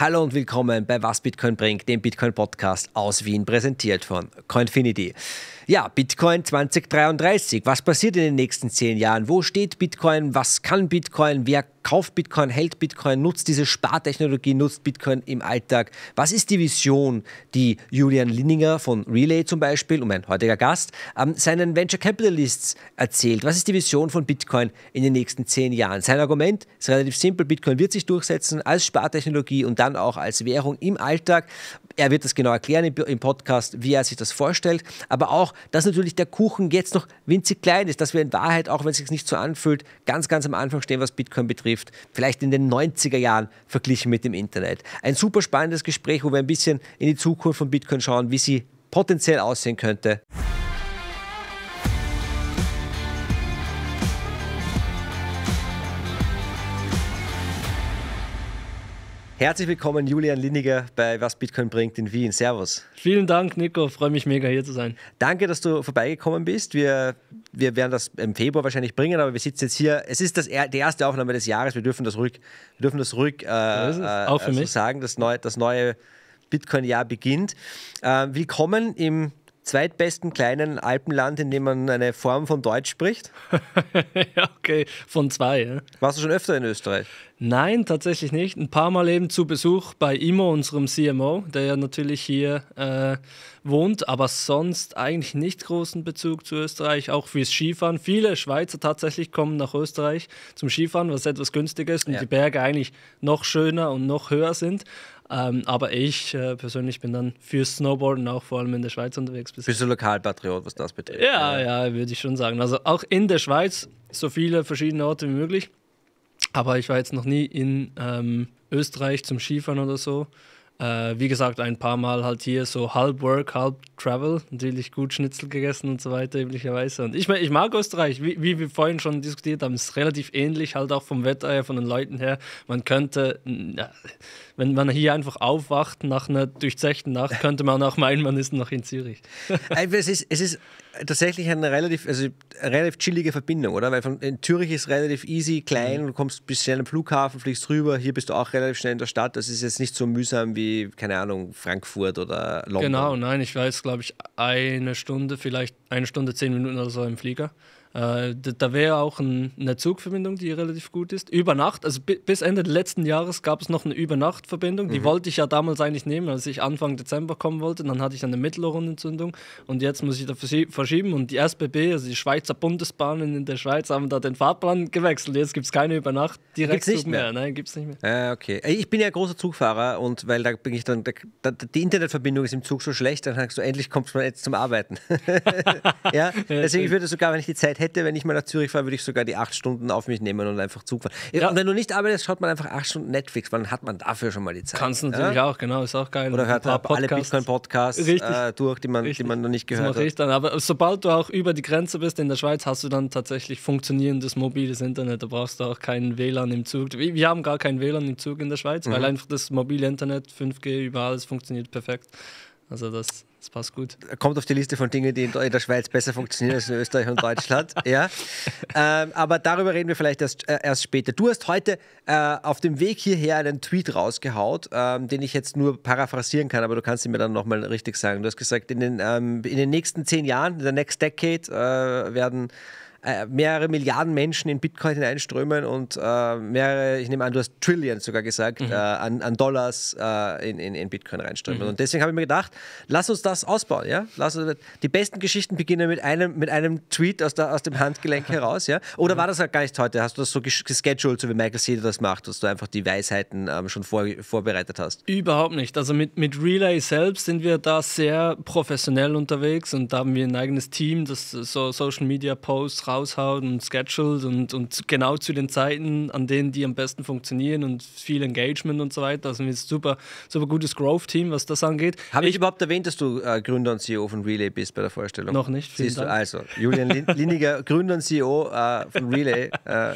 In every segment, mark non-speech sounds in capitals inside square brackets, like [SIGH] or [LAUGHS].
Hallo und willkommen bei Was Bitcoin bringt, dem Bitcoin Podcast aus Wien, präsentiert von Coinfinity. Ja, Bitcoin 2033. Was passiert in den nächsten zehn Jahren? Wo steht Bitcoin? Was kann Bitcoin? Wer kauft Bitcoin, hält Bitcoin, nutzt diese Spartechnologie, nutzt Bitcoin im Alltag? Was ist die Vision, die Julian Linninger von Relay zum Beispiel, um ein heutiger Gast, ähm, seinen Venture Capitalists erzählt? Was ist die Vision von Bitcoin in den nächsten zehn Jahren? Sein Argument ist relativ simpel. Bitcoin wird sich durchsetzen als Spartechnologie und dann auch als Währung im Alltag. Er wird das genau erklären im, Podcast, wie er sich das vorstellt. Aber auch, dass natürlich der Kuchen jetzt noch winzig klein ist, dass wir in Wahrheit, auch wenn es sich nicht so anfühlt, ganz, ganz am Anfang stehen, was Bitcoin betrifft. Vielleicht in den 90er Jahren verglichen mit dem Internet. Ein super spannendes Gespräch, wo wir ein bisschen in die Zukunft von Bitcoin schauen, wie sie potenziell aussehen könnte. Herzlich willkommen, Julian Liniger bei Was Bitcoin bringt in Wien. Servus. Vielen Dank, Nico. Freue mich mega, hier zu sein. Danke, dass du vorbeigekommen bist. Wir, wir werden das im Februar wahrscheinlich bringen, aber wir sitzen jetzt hier. Es ist das, die erste Aufnahme des Jahres. Wir dürfen das ruhig, wir dürfen das ruhig äh, das äh, so sagen. Das neue, das neue Bitcoin-Jahr beginnt. Äh, willkommen im zweitbesten kleinen Alpenland, in dem man eine Form von Deutsch spricht? [LAUGHS] okay, von zwei. Ja. Warst du schon öfter in Österreich? Nein, tatsächlich nicht. Ein paar Mal eben zu Besuch bei Imo, unserem CMO, der ja natürlich hier äh, wohnt, aber sonst eigentlich nicht großen Bezug zu Österreich, auch fürs Skifahren. Viele Schweizer tatsächlich kommen nach Österreich zum Skifahren, was etwas günstiger ist und ja. die Berge eigentlich noch schöner und noch höher sind. Ähm, aber ich äh, persönlich bin dann fürs Snowboarden auch vor allem in der Schweiz unterwegs. Bist du Lokalpatriot, was das betrifft? Ja, ja, würde ich schon sagen. Also auch in der Schweiz so viele verschiedene Orte wie möglich. Aber ich war jetzt noch nie in ähm, Österreich zum Skifahren oder so. Äh, wie gesagt, ein paar Mal halt hier so halb Work, halb Travel. Natürlich gut Schnitzel gegessen und so weiter, üblicherweise. Und ich, ich mag Österreich, wie, wie wir vorhin schon diskutiert haben, Es ist relativ ähnlich, halt auch vom Wetter her, von den Leuten her. Man könnte. Na, wenn man hier einfach aufwacht nach einer durchzechten Nacht, könnte man auch meinen, man ist noch in Zürich. [LAUGHS] es, ist, es ist tatsächlich eine relativ, also eine relativ chillige Verbindung, oder? Weil von, in Zürich ist relativ easy, klein, mhm. du kommst bis schnell am Flughafen, fliegst rüber, hier bist du auch relativ schnell in der Stadt. Das ist jetzt nicht so mühsam wie, keine Ahnung, Frankfurt oder London. Genau, nein, ich war jetzt, glaube ich, eine Stunde, vielleicht eine Stunde, zehn Minuten oder so im Flieger. Äh, da, da wäre auch ein, eine Zugverbindung, die relativ gut ist. Über Nacht, also bis Ende letzten Jahres gab es noch eine Übernachtverbindung. Die mhm. wollte ich ja damals eigentlich nehmen, als ich Anfang Dezember kommen wollte. Dann hatte ich eine Mittellohrentzündung und jetzt muss ich da verschieben. Und die SBB, also die Schweizer Bundesbahnen in der Schweiz, haben da den Fahrplan gewechselt. Jetzt gibt es keine Übernacht direkt gibt's nicht mehr. mehr. Nein, gibt es nicht mehr. Äh, okay. Ich bin ja großer Zugfahrer und weil da bin ich dann, da, die Internetverbindung ist im Zug so schlecht, dann sagst du, endlich kommst du jetzt zum Arbeiten. [LAUGHS] [LAUGHS] ja? Deswegen würde ich sogar, wenn ich die Zeit hätte, hätte, wenn ich mal nach Zürich fahre, würde ich sogar die acht Stunden auf mich nehmen und einfach Zug fahren. Ja. Und wenn du nicht arbeitest, schaut man einfach acht Stunden Netflix, weil dann hat man dafür schon mal die Zeit. Kannst du natürlich ja? auch, genau, ist auch geil. Oder hört halt alle Bitcoin-Podcasts äh, durch, die man, die man noch nicht gehört das mache ich dann. Aber sobald du auch über die Grenze bist in der Schweiz, hast du dann tatsächlich funktionierendes mobiles Internet. Da brauchst du auch keinen WLAN im Zug. Wir haben gar keinen WLAN im Zug in der Schweiz, mhm. weil einfach das mobile Internet, 5G, überall, es funktioniert perfekt. Also das das passt gut. Kommt auf die Liste von Dingen, die in der Schweiz besser funktionieren als in Österreich und Deutschland. [LAUGHS] ja. Ähm, aber darüber reden wir vielleicht erst, äh, erst später. Du hast heute äh, auf dem Weg hierher einen Tweet rausgehaut, ähm, den ich jetzt nur paraphrasieren kann, aber du kannst ihn mir dann nochmal richtig sagen. Du hast gesagt, in den, ähm, in den nächsten zehn Jahren, in der Next Decade, äh, werden äh, mehrere Milliarden Menschen in Bitcoin hineinströmen und äh, mehrere, ich nehme an, du hast Trillion sogar gesagt, mhm. äh, an, an, Dollars äh, in, in, in, Bitcoin reinströmen. Mhm. Und deswegen habe ich mir gedacht, lass uns das ausbauen. Ja? Lass uns, die besten Geschichten beginnen mit einem, mit einem Tweet aus, der, aus dem Handgelenk [LAUGHS] heraus. Ja? Oder mhm. war das halt gar nicht heute? Hast du das so gescheduled, so wie Michael Cedar das macht, dass du einfach die Weisheiten ähm, schon vor, vorbereitet hast? Überhaupt nicht. Also mit, mit Relay selbst sind wir da sehr professionell unterwegs und da haben wir ein eigenes Team, das so Social Media Posts raus raushaut und scheduled und, und genau zu den Zeiten, an denen die am besten funktionieren und viel Engagement und so weiter. Also ein super, super gutes Growth-Team, was das angeht. Habe ich, ich, überhaupt erwähnt, dass du äh, Gründer und CEO von Relay bist bei der Vorstellung? Noch nicht. Siehst Dank. du, also Julian Liniger, [LAUGHS] Gründer und CEO äh, von Relay, äh,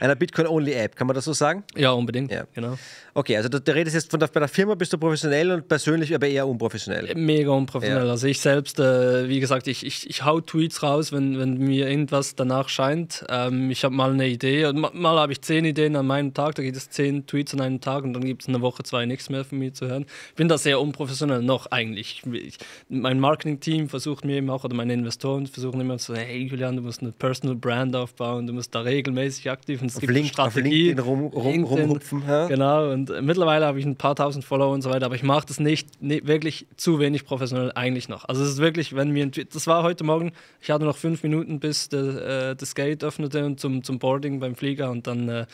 einer Bitcoin-Only-App, kann man das so sagen? Ja, unbedingt. Ja. Genau. Okay, also du, du redest jetzt von der, bei der Firma bist du professionell und persönlich aber eher unprofessionell. Mega unprofessionell. Ja. Also ich selbst, äh, wie gesagt, ich, ich, ich hau Tweets raus, wenn, wenn mir irgendwas das danach scheint. Ähm, ich habe mal eine Idee und mal, mal habe ich zehn Ideen an meinem Tag, da geht es zehn Tweets an einem Tag und dann gibt es eine Woche, zwei nichts mehr von mir zu hören. Ich bin da sehr unprofessionell noch eigentlich. Ich, mein Marketing-Team versucht mir eben auch, oder meine Investoren versuchen immer so, hey Julian, du musst eine Personal Brand aufbauen, du musst da regelmäßig aktiv und es auf gibt Link, Strategie. Auf rum, rum, LinkedIn, rumhupfen. Ja. Genau, und äh, mittlerweile habe ich ein paar tausend Follower und so weiter, aber ich mache das nicht, ne, wirklich zu wenig professionell eigentlich noch. Also es ist wirklich, wenn mir ein Tweet, das war heute Morgen, ich hatte noch fünf Minuten, bis der äh, das Gate öffnete und zum, zum Boarding beim Flieger und dann, äh,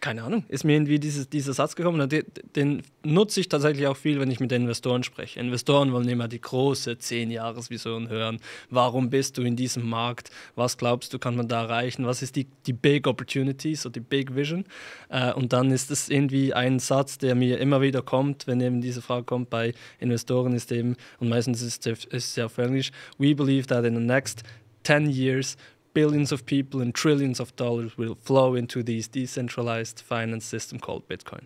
keine Ahnung, ist mir irgendwie dieses, dieser Satz gekommen. Den, den nutze ich tatsächlich auch viel, wenn ich mit den Investoren spreche. Investoren wollen immer die große 10-Jahres-Vision hören. Warum bist du in diesem Markt? Was glaubst du, kann man da erreichen? Was ist die, die Big Opportunity, so die Big Vision? Äh, und dann ist es irgendwie ein Satz, der mir immer wieder kommt, wenn eben diese Frage kommt bei Investoren, ist eben, und meistens ist es ja auf Englisch, we believe that in the next 10 years billions of people and trillions of dollars will flow into this decentralized finance system called Bitcoin.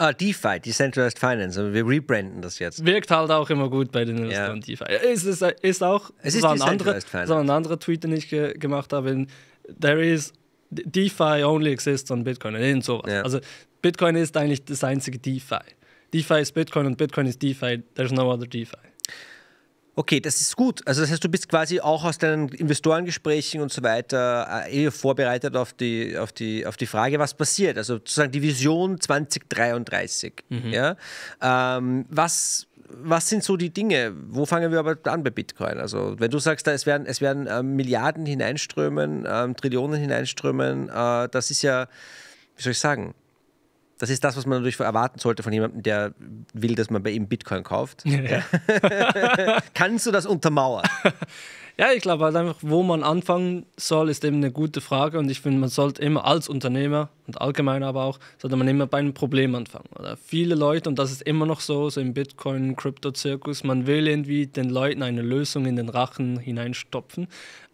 Ah, DeFi, Decentralized Finance. Also wir rebranden das jetzt. Wirkt halt auch immer gut bei den Investoren ja. DeFi. Ist, ist, ist auch, es ist war ein anderer, war Tweet, den ich ge gemacht habe. There is DeFi only exists on Bitcoin. Irgend sowas. Ja. Also Bitcoin ist eigentlich das einzige DeFi. DeFi ist Bitcoin und Bitcoin ist DeFi. There's no other DeFi. Okay, das ist gut. Also das heißt, du bist quasi auch aus deinen Investorengesprächen und so weiter äh, eher vorbereitet auf die, auf die, auf die Frage, was passiert. Also sozusagen die Vision 2033. Mhm. Ja? Ähm, was, was sind so die Dinge? Wo fangen wir aber an bei Bitcoin? Also wenn du sagst, es werden, es werden äh, Milliarden hineinströmen, äh, Trillionen hineinströmen, äh, das ist ja, wie soll ich sagen, das ist das, was man natürlich erwarten sollte von jemandem, der will, dass man bei ihm Bitcoin kauft. Ja. [LAUGHS] Kannst du das untermauern? [LAUGHS] Ja, ich glaube halt einfach, wo man anfangen soll, ist eben eine gute Frage. Und ich finde, man sollte immer als Unternehmer und allgemein aber auch, sollte man immer bei einem Problem anfangen. Oder viele Leute, und das ist immer noch so, so im Bitcoin-Krypto-Zirkus, man will irgendwie den Leuten eine Lösung in den Rachen hineinstopfen.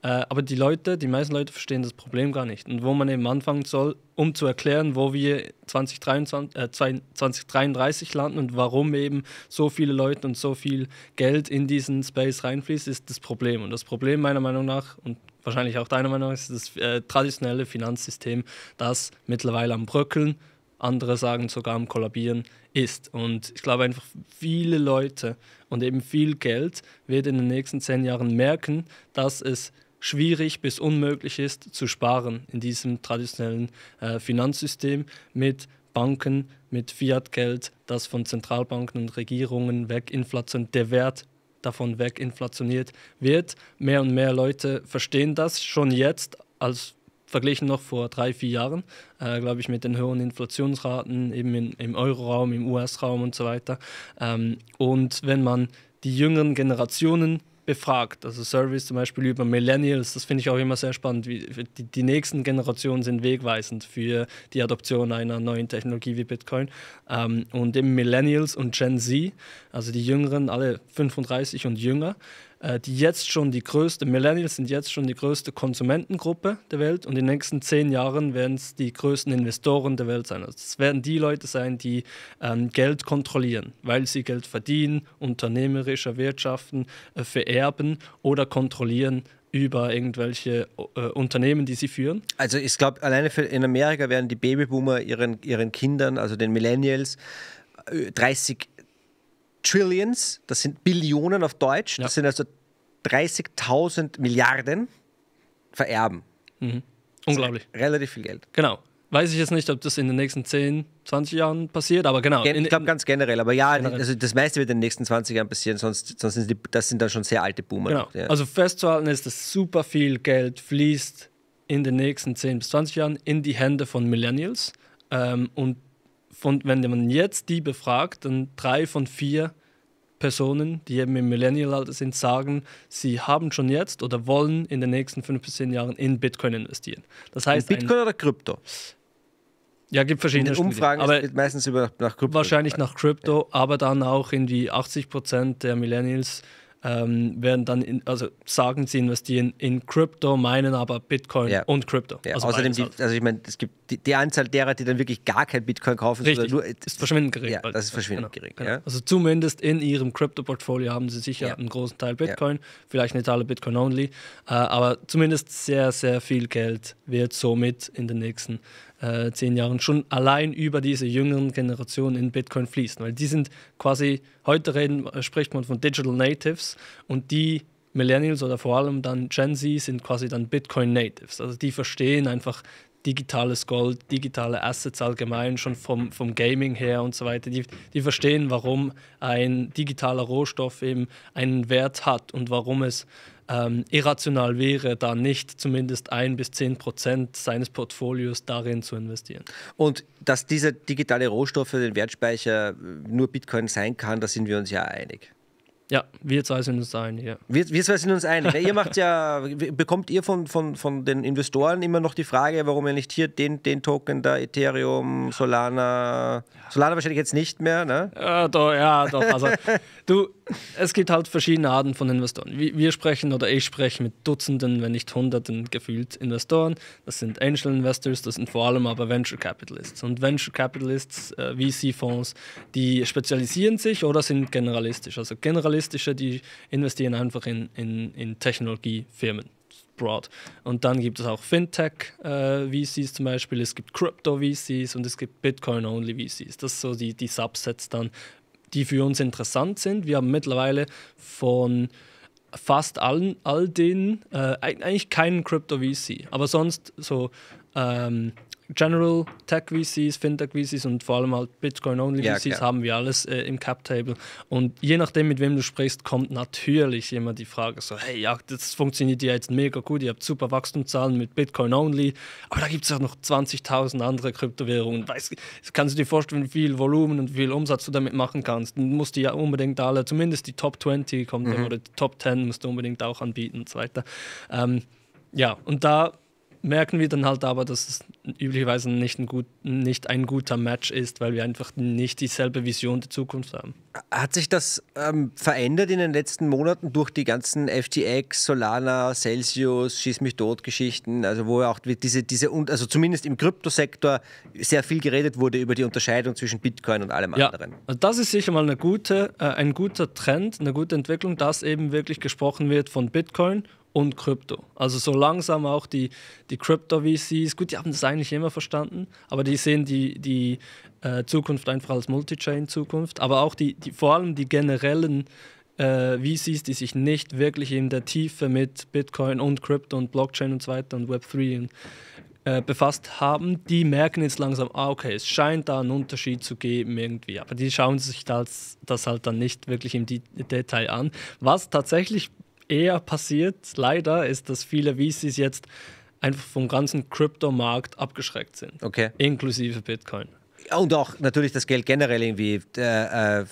Äh, aber die Leute, die meisten Leute verstehen das Problem gar nicht. Und wo man eben anfangen soll, um zu erklären, wo wir 2023, äh, 2033 landen und warum eben so viele Leute und so viel Geld in diesen Space reinfließt, ist das Problem. Und das Problem meiner Meinung nach und wahrscheinlich auch deiner Meinung nach ist das äh, traditionelle Finanzsystem, das mittlerweile am Bröckeln, andere sagen sogar am Kollabieren ist. Und ich glaube einfach, viele Leute und eben viel Geld wird in den nächsten zehn Jahren merken, dass es schwierig bis unmöglich ist zu sparen in diesem traditionellen äh, Finanzsystem mit Banken, mit Fiat-Geld, das von Zentralbanken und Regierungen weginflationiert, der Wert davon weginflationiert wird. Mehr und mehr Leute verstehen das schon jetzt als verglichen noch vor drei, vier Jahren, äh, glaube ich, mit den hohen Inflationsraten eben in, im Euroraum, im US-Raum und so weiter. Ähm, und wenn man die jüngeren Generationen befragt. Also Service zum Beispiel über Millennials, das finde ich auch immer sehr spannend. Wie, die, die, nächsten Generationen sind wegweisend für die Adoption einer neuen Technologie wie Bitcoin. Ähm, und eben Millennials und Gen Z, also die Jüngeren, alle 35 und jünger, äh, die jetzt schon die größte, Millennials sind jetzt schon die größte Konsumentengruppe der Welt und in den nächsten zehn Jahren werden es die größten Investoren der Welt sein. Also es werden die Leute sein, die ähm, Geld kontrollieren, weil sie Geld verdienen, unternehmerischer wirtschaften, äh, vererben oder kontrollieren über irgendwelche äh, Unternehmen, die sie führen? Also ich glaube, alleine für, in Amerika werden die Babyboomer ihren, ihren Kindern, also den Millennials, 30 äh, Trillions, das sind Billionen auf Deutsch, ja. das sind also 30.000 Milliarden vererben. Mhm. Unglaublich. Relativ viel Geld. Genau. Weiß ich jetzt nicht, ob das in den nächsten 10, 20 Jahren passiert, aber genau. Gen ich glaube ganz generell, aber ja, generell. Also das meiste wird in den nächsten 20 Jahren passieren, sonst, sonst sind die, das sind dann schon sehr alte Boomer. Genau. Ja. Also festzuhalten ist, dass super viel Geld fließt in den nächsten 10 bis 20 Jahren in die Hände von Millennials ähm, und von, wenn man jetzt die befragt, dann drei von vier Personen, die eben im Millennial-Alter sind, sagen, sie haben schon jetzt oder wollen in den nächsten fünf bis zehn Jahren in Bitcoin investieren. Das heißt, in Bitcoin ein, oder Krypto? Ja, gibt verschiedene in den Umfragen. Studien, aber meistens über, nach Krypto. Wahrscheinlich nach Krypto, ja. aber dann auch in die 80 Prozent der Millennials ähm, werden dann, in, also sagen, sie investieren in Krypto, meinen aber Bitcoin ja. und Krypto. Ja. Also Außerdem, die, also ich meine, es gibt die, die, Anzahl derer, die dann wirklich gar kein Bitcoin kaufen, Richtig. nur. Ist verschwindend gering. Ja, das ist verschwindend genau. gering. Genau. Ja. Also zumindest in ihrem Krypto-Portfolio haben sie sicher einen großen Teil Bitcoin, vielleicht nicht alle Bitcoin only, äh, aber zumindest sehr, sehr viel Geld wird somit in den nächsten Jahren äh, zehn Jahren schon allein über diese jüngeren Generationen in Bitcoin fließen. Weil die sind quasi, heute reden, äh, spricht man von Digital Natives und die Millennials oder vor allem dann Gen Z sind quasi dann Bitcoin Natives. Also die verstehen einfach digitales Gold, digitale Assets allgemein, schon vom, vom Gaming her und so weiter. Die, die verstehen, warum ein digitaler Rohstoff eben einen Wert hat und warum es ähm, irrational wäre, da nicht zumindest ein bis zehn Prozent seines Portfolios darin zu investieren. Und dass dieser digitale Rohstoff für den Wertspeicher äh, nur Bitcoin sein kann, da sind wir uns ja einig. Ja, wir zwei sind uns einig. Ja. Wir, wir zwei sind uns einig. ihr macht ja, bekommt ihr von, von, von den Investoren immer noch die Frage, warum ihr nicht hier den, den Token da, Ethereum, Solana, Solana wahrscheinlich jetzt nicht mehr, ne? Ja, doch, ja, doch. Also, du, es gibt halt verschiedene Arten von Investoren. Wir sprechen oder ich spreche mit Dutzenden, wenn nicht Hunderten gefühlt Investoren. Das sind Angel Investors, das sind vor allem aber Venture Capitalists. Und Venture Capitalists, äh, VC-Fonds, die spezialisieren sich oder sind generalistisch. Also generalistische, die investieren einfach in, in, in Technologiefirmen. Broad. Und dann gibt es auch Fintech-VCs äh, zum Beispiel, es gibt Crypto-VCs und es gibt Bitcoin-Only-VCs. Das sind so die, die Subsets dann die für uns interessant sind. Wir haben mittlerweile von fast allen, all denen, äh, eigentlich keinen Crypto VC, aber sonst so ähm, General Tech VCs, Fintech VCs und vor allem halt Bitcoin-only VCs ja, haben wir alles äh, im Cap Table. Und je nachdem, mit wem du sprichst, kommt natürlich immer die Frage so: Hey, ja, das funktioniert ja jetzt mega gut, ihr habt super Wachstumszahlen mit Bitcoin-only, aber da gibt es auch noch 20.000 andere Kryptowährungen. Weißt, kannst du dir vorstellen, wie viel Volumen und wie viel Umsatz du damit machen kannst? Dann musst du ja unbedingt alle, zumindest die Top 20 kommt mhm. oder die Top 10 musst du unbedingt auch anbieten und so weiter. Ähm, ja, und da merken wir dann halt aber, dass es üblicherweise nicht ein, gut, nicht ein guter Match ist, weil wir einfach nicht dieselbe Vision der Zukunft haben. Hat sich das ähm, verändert in den letzten Monaten durch die ganzen FTX, Solana, Celsius, Schieß mich tot Geschichten, also wo auch diese, diese also zumindest im Kryptosektor sehr viel geredet wurde über die Unterscheidung zwischen Bitcoin und allem ja, anderen? Also das ist sicher mal eine gute, äh, ein guter Trend, eine gute Entwicklung, dass eben wirklich gesprochen wird von Bitcoin und Krypto. Also so langsam auch die, die Crypto-VCs, gut, die haben das eigentlich immer verstanden, aber die sehen die, die äh, Zukunft einfach als Multi-Chain-Zukunft. Aber auch die, die, vor allem die generellen äh, VCs, die sich nicht wirklich in der Tiefe mit Bitcoin und Krypto und Blockchain und so weiter und Web3 und, äh, befasst haben, die merken jetzt langsam, ah, okay, es scheint da einen Unterschied zu geben irgendwie. Aber die schauen sich das, das halt dann nicht wirklich im Detail an. Was tatsächlich eher passiert, leider, ist, dass viele VCs jetzt einfach vom ganzen Kryptomarkt abgeschreckt sind. Okay. Inklusive Bitcoin und oh, auch natürlich das Geld generell irgendwie äh, äh,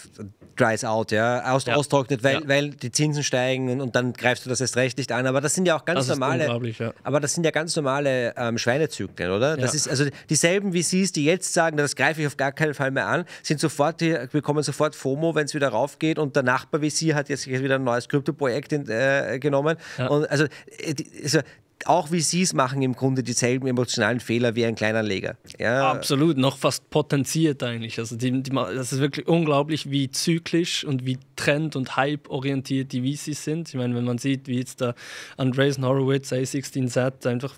dries out, ja, aus, ja. austrocknet, weil, ja. weil die Zinsen steigen und, und, dann greifst du das erst recht nicht an. Aber das sind ja auch ganz das normale, ja. aber das sind ja ganz normale ähm, Schweinezyklen, oder? Das ist also dieselben wie sie es, die jetzt sagen, das greife ich auf gar keinen Fall mehr an, sind sofort, die bekommen sofort FOMO, wenn es wieder raufgeht und der Nachbar wie sie hat jetzt wieder ein neues Kryptoprojekt äh, genommen. Und also, äh, die, also auch wie Sie es machen, im Grunde dieselben emotionalen Fehler wie ein Kleinanleger. Ja. Absolut, noch fast potenziert eigentlich. Also die, die, das ist wirklich unglaublich, wie zyklisch und wie trend- und hype-orientiert die VCs sind. Ich meine, wenn man sieht, wie jetzt der Andreessen Horowitz A16Z einfach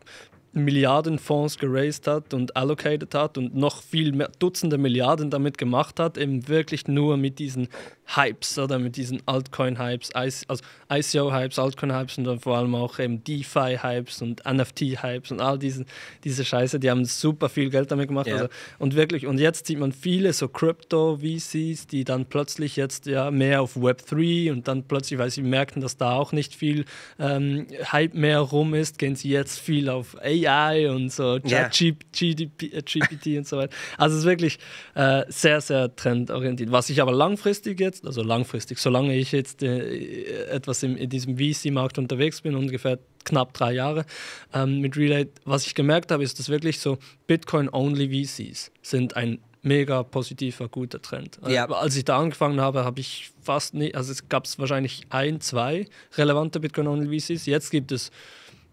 Milliardenfonds geraced hat und allocated hat und noch viel mehr Dutzende Milliarden damit gemacht hat, eben wirklich nur mit diesen Hypes oder mit diesen Altcoin-Hypes, also ICO-Hypes, Altcoin-Hypes und dann vor allem auch eben DeFi-Hypes und NFT-Hypes und all diesen, diese Scheiße, die haben super viel Geld damit gemacht. Yeah. Also, und wirklich, und jetzt sieht man viele so Crypto-VCs, die dann plötzlich jetzt ja mehr auf Web3 und dann plötzlich, weil sie merken, dass da auch nicht viel ähm, Hype mehr rum ist, gehen sie jetzt viel auf AI AI und so ChatGPT yeah. Äh, und so weiter. Also es ist wirklich äh, sehr, sehr trendorientiert. Was ich aber langfristig jetzt, also langfristig, solange ich jetzt äh, etwas im, in diesem VC-Markt unterwegs bin, ungefähr knapp drei Jahre ähm, mit Relay, was ich gemerkt habe, ist, dass wirklich so Bitcoin-only VCs sind ein mega positiver, guter Trend. Äh, ja. Als ich da angefangen habe, habe ich fast nie, also es gab es wahrscheinlich ein, zwei relevante Bitcoin-Only VCs. Jetzt gibt es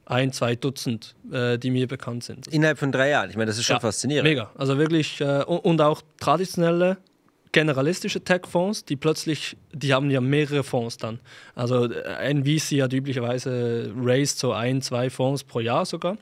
ein, zwei Dutzend, äh, die mir bekannt sind. Innerhalb von drei Jahren, ich meine, das ist schon ja, faszinierend. Mega, also wirklich, äh, und auch traditionelle generalistische Tech-Fonds, die plötzlich, die haben ja mehrere Fonds dann. Also ein äh, VC hat üblicherweise raised so ein, zwei Fonds pro Jahr sogar.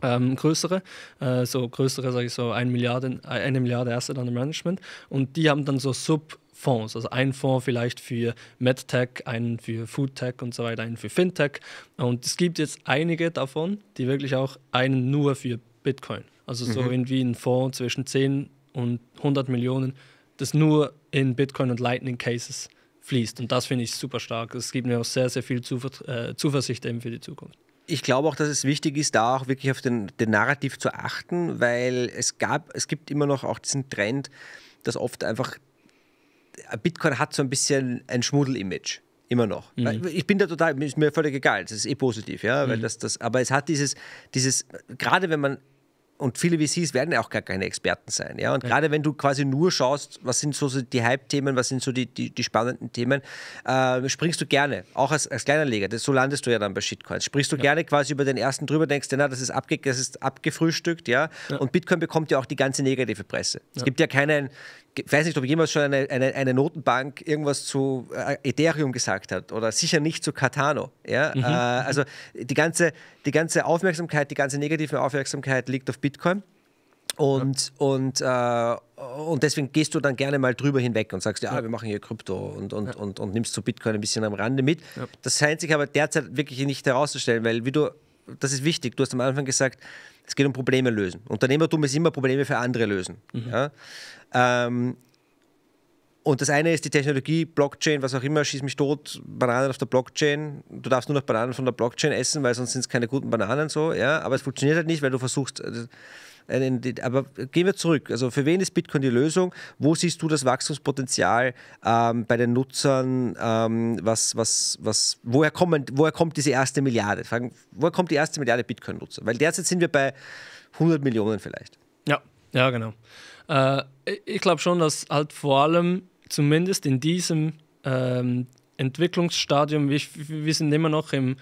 Ähm, größere, äh, so größere, sage ich so, ein Milliarden, eine Milliarde Asset under Management. Und die haben dann so Sub- fonds Fonds. Also ein Fonds vielleicht für MedTech, einen für FoodTech und so weiter, einen für FinTech. Und es gibt jetzt einige davon, die wirklich auch einen nur für Bitcoin. Also so mhm. irgendwie ein Fonds zwischen 10 und 100 Millionen, das nur in Bitcoin und Lightning Cases fließt. Und das finde ich super stark. Es gibt mir auch sehr, sehr viel Zuver äh, Zuversicht eben für die Zukunft ich glaube auch, dass es wichtig ist, da auch wirklich auf den, den Narrativ zu achten, weil es gab, es gibt immer noch auch diesen Trend, dass oft einfach Bitcoin hat so ein bisschen ein Schmuddel-Image. Immer noch. Mhm. Ich bin da total, ist mir völlig egal, das ist eh positiv, ja, mhm. das, das, aber es hat dieses, dieses, gerade wenn man und viele VCs werden ja auch gar keine Experten sein. Ja? Und ja. gerade wenn du quasi nur schaust, was sind so die Hype-Themen, was sind so die, die, die spannenden Themen, äh, springst du gerne, auch als, als kleiner das, so landest du ja dann bei Shitcoins, Sprichst du ja. gerne quasi über den ersten drüber, denkst, dir, na, das ist, abge das ist abgefrühstückt. Ja? ja? Und Bitcoin bekommt ja auch die ganze negative Presse. Es gibt ja keinen, weiß nicht, ob jemals schon eine, eine, eine, Notenbank irgendwas zu äh, Ethereum gesagt hat oder sicher nicht zu Cardano. Ja? Mhm. Äh, also die ganze, die ganze Aufmerksamkeit, die ganze negative Aufmerksamkeit liegt auf Bitcoin. Und, ja. und, äh, und deswegen gehst du dann gerne mal drüber hinweg und sagst, ja, ja. wir machen hier Krypto und, und, ja. und, und, nimmst zu so Bitcoin ein bisschen am Rande mit. Das scheint sich aber derzeit wirklich nicht herauszustellen, weil wie du das ist wichtig. Du hast am Anfang gesagt, es geht um Probleme lösen. Unternehmertum ist immer Probleme für andere lösen. Mhm. Ja? Ähm, und das eine ist die Technologie, Blockchain, was auch immer, schieß mich tot, Bananen auf der Blockchain. Du darfst nur noch Bananen von der Blockchain essen, weil sonst sind es keine guten Bananen so, ja. Aber es funktioniert halt nicht, weil du versuchst, äh, äh, aber gehen wir zurück. Also für wen ist Bitcoin die Lösung? Wo siehst du das Wachstumspotenzial ähm, bei den Nutzern? Ähm, was, was, was, woher, kommen, woher kommt diese erste Milliarde? Fragen, woher kommt die erste Milliarde Bitcoin-Nutzer? Weil derzeit sind wir bei 100 Millionen vielleicht. Ja, ja, genau. Äh, ich glaube schon, dass halt vor allem zumindest in diesem ähm, Entwicklungsstadium, wir, wir sind immer noch im,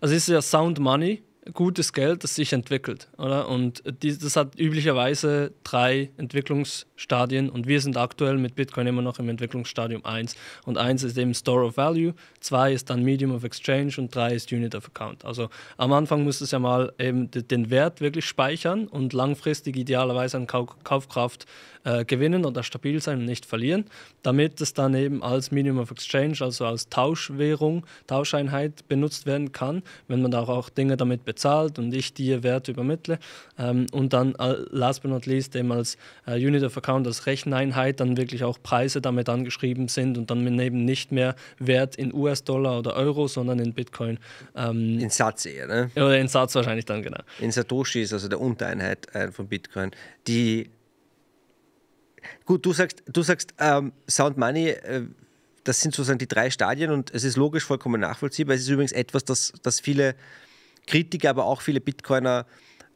also es ist ja Sound Money, gutes Geld, das sich entwickelt, oder? Und die, das hat üblicherweise drei Entwicklungsstadien und wir sind aktuell mit Bitcoin immer noch im Entwicklungsstadium 1. Und 1 ist eben Store of Value, 2 ist dann Medium of Exchange und 3 ist Unit of Account. Also am Anfang muss es ja mal eben den Wert wirklich speichern und langfristig idealerweise an Kaufkraft äh, gewinnen oder stabil sein und nicht verlieren, damit es dann eben als Medium of Exchange, also als Tauschwährung, Tauscheinheit benutzt werden kann, wenn man auch, auch Dinge damit bezahlt und ich dir Wert übermittle. Ähm, und dann äh, last but not least eben als äh, Unit of Account, als Recheneinheit dann wirklich auch Preise damit angeschrieben sind und dann eben nicht mehr Wert in US-Dollar oder Euro, sondern in Bitcoin. Ähm, in Satz eher, ne? Oder in Satz wahrscheinlich dann, genau. In Satoshi ist also der Untereinheit äh, von Bitcoin, die Gut, du sagst, du sagst ähm, Sound Money, äh, das sind sozusagen die drei Stadien und es ist logisch vollkommen nachvollziehbar. Es ist übrigens etwas, das, das viele Kritiker, aber auch viele Bitcoiner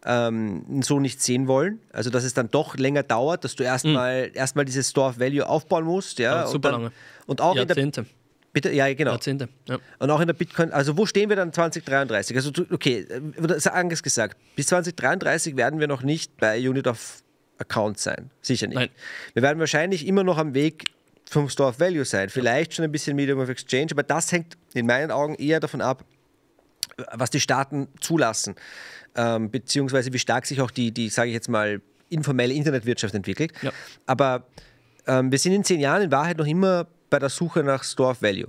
ähm, so nicht sehen wollen. Also, dass es dann doch länger dauert, dass du erstmal mhm. erstmal dieses Store of Value aufbauen musst. Ja, ja super dann, lange. Und auch Jahrzehnte. Bitte, ja, genau. Jahrzehnte. Ja. Und auch in der Bitcoin, also wo stehen wir dann 2033? Also, okay, äh, anders gesagt, bis 2033 werden wir noch nicht bei Unit of Account sein. Sicher nicht. Nein. Wir werden wahrscheinlich immer noch am Weg vom Store of Value sein. Vielleicht schon ein bisschen Medium of Exchange, aber das hängt in meinen Augen eher davon ab, was die Staaten zulassen, ähm, beziehungsweise wie stark sich auch die, die sage ich jetzt mal, informelle Internetwirtschaft entwickelt. Ja. Aber ähm, wir sind in zehn Jahren in Wahrheit noch immer bei der Suche nach Store of Value.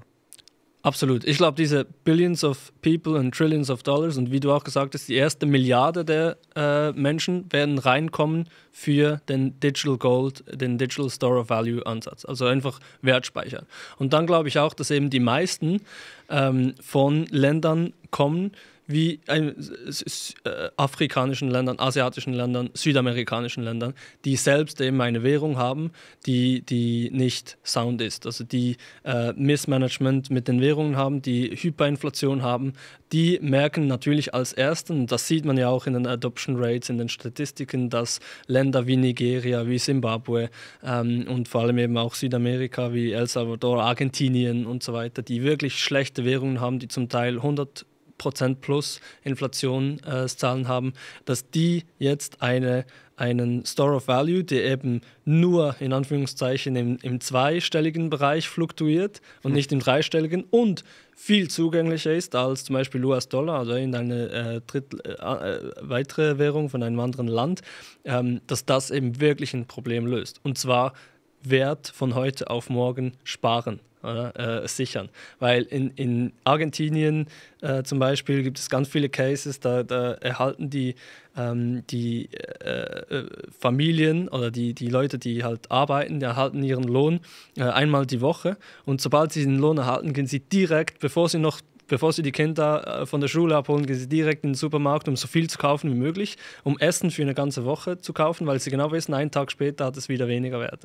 Absolut. Ich glaube, diese Billions of People und Trillions of Dollars und wie du auch gesagt hast, die erste Milliarde der äh, Menschen werden reinkommen für den Digital Gold, den Digital Store of Value Ansatz. Also einfach Wertspeicher. Und dann glaube ich auch, dass eben die meisten ähm, von Ländern kommen, wie in äh, äh, afrikanischen Ländern, asiatischen Ländern, südamerikanischen Ländern, die selbst eben eine Währung haben, die, die nicht sound ist. Also die äh, Missmanagement mit den Währungen haben, die Hyperinflation haben, die merken natürlich als Ersten, das sieht man ja auch in den Adoption Rates, in den Statistiken, dass Länder wie Nigeria, wie Zimbabwe ähm, und vor allem eben auch Südamerika wie El Salvador, Argentinien und so weiter, die wirklich schlechte Währungen haben, die zum Teil 100 Prozent plus Inflationszahlen äh, haben, dass die jetzt eine, einen Store of Value, der eben nur in Anführungszeichen im, im zweistelligen Bereich fluktuiert und hm. nicht im dreistelligen und viel zugänglicher ist als zum Beispiel US-Dollar, also irgendeine äh, Dritt, äh, äh, weitere Währung von einem anderen Land, ähm, dass das eben wirklich ein Problem löst. Und zwar Wert von heute auf morgen sparen. Oder, äh, sichern. Weil in, in Argentinien äh, zum Beispiel gibt es ganz viele Cases, da, da erhalten die, ähm, die äh, äh Familien oder die, die Leute, die halt arbeiten, die erhalten ihren Lohn äh, einmal die Woche und sobald sie den Lohn erhalten, gehen sie direkt, bevor sie noch bevor sie die Kinder äh, von der Schule abholen, gehen sie direkt in den Supermarkt, um so viel zu kaufen wie möglich, um Essen für eine ganze Woche zu kaufen, weil sie genau wissen, einen Tag später hat es wieder weniger Wert.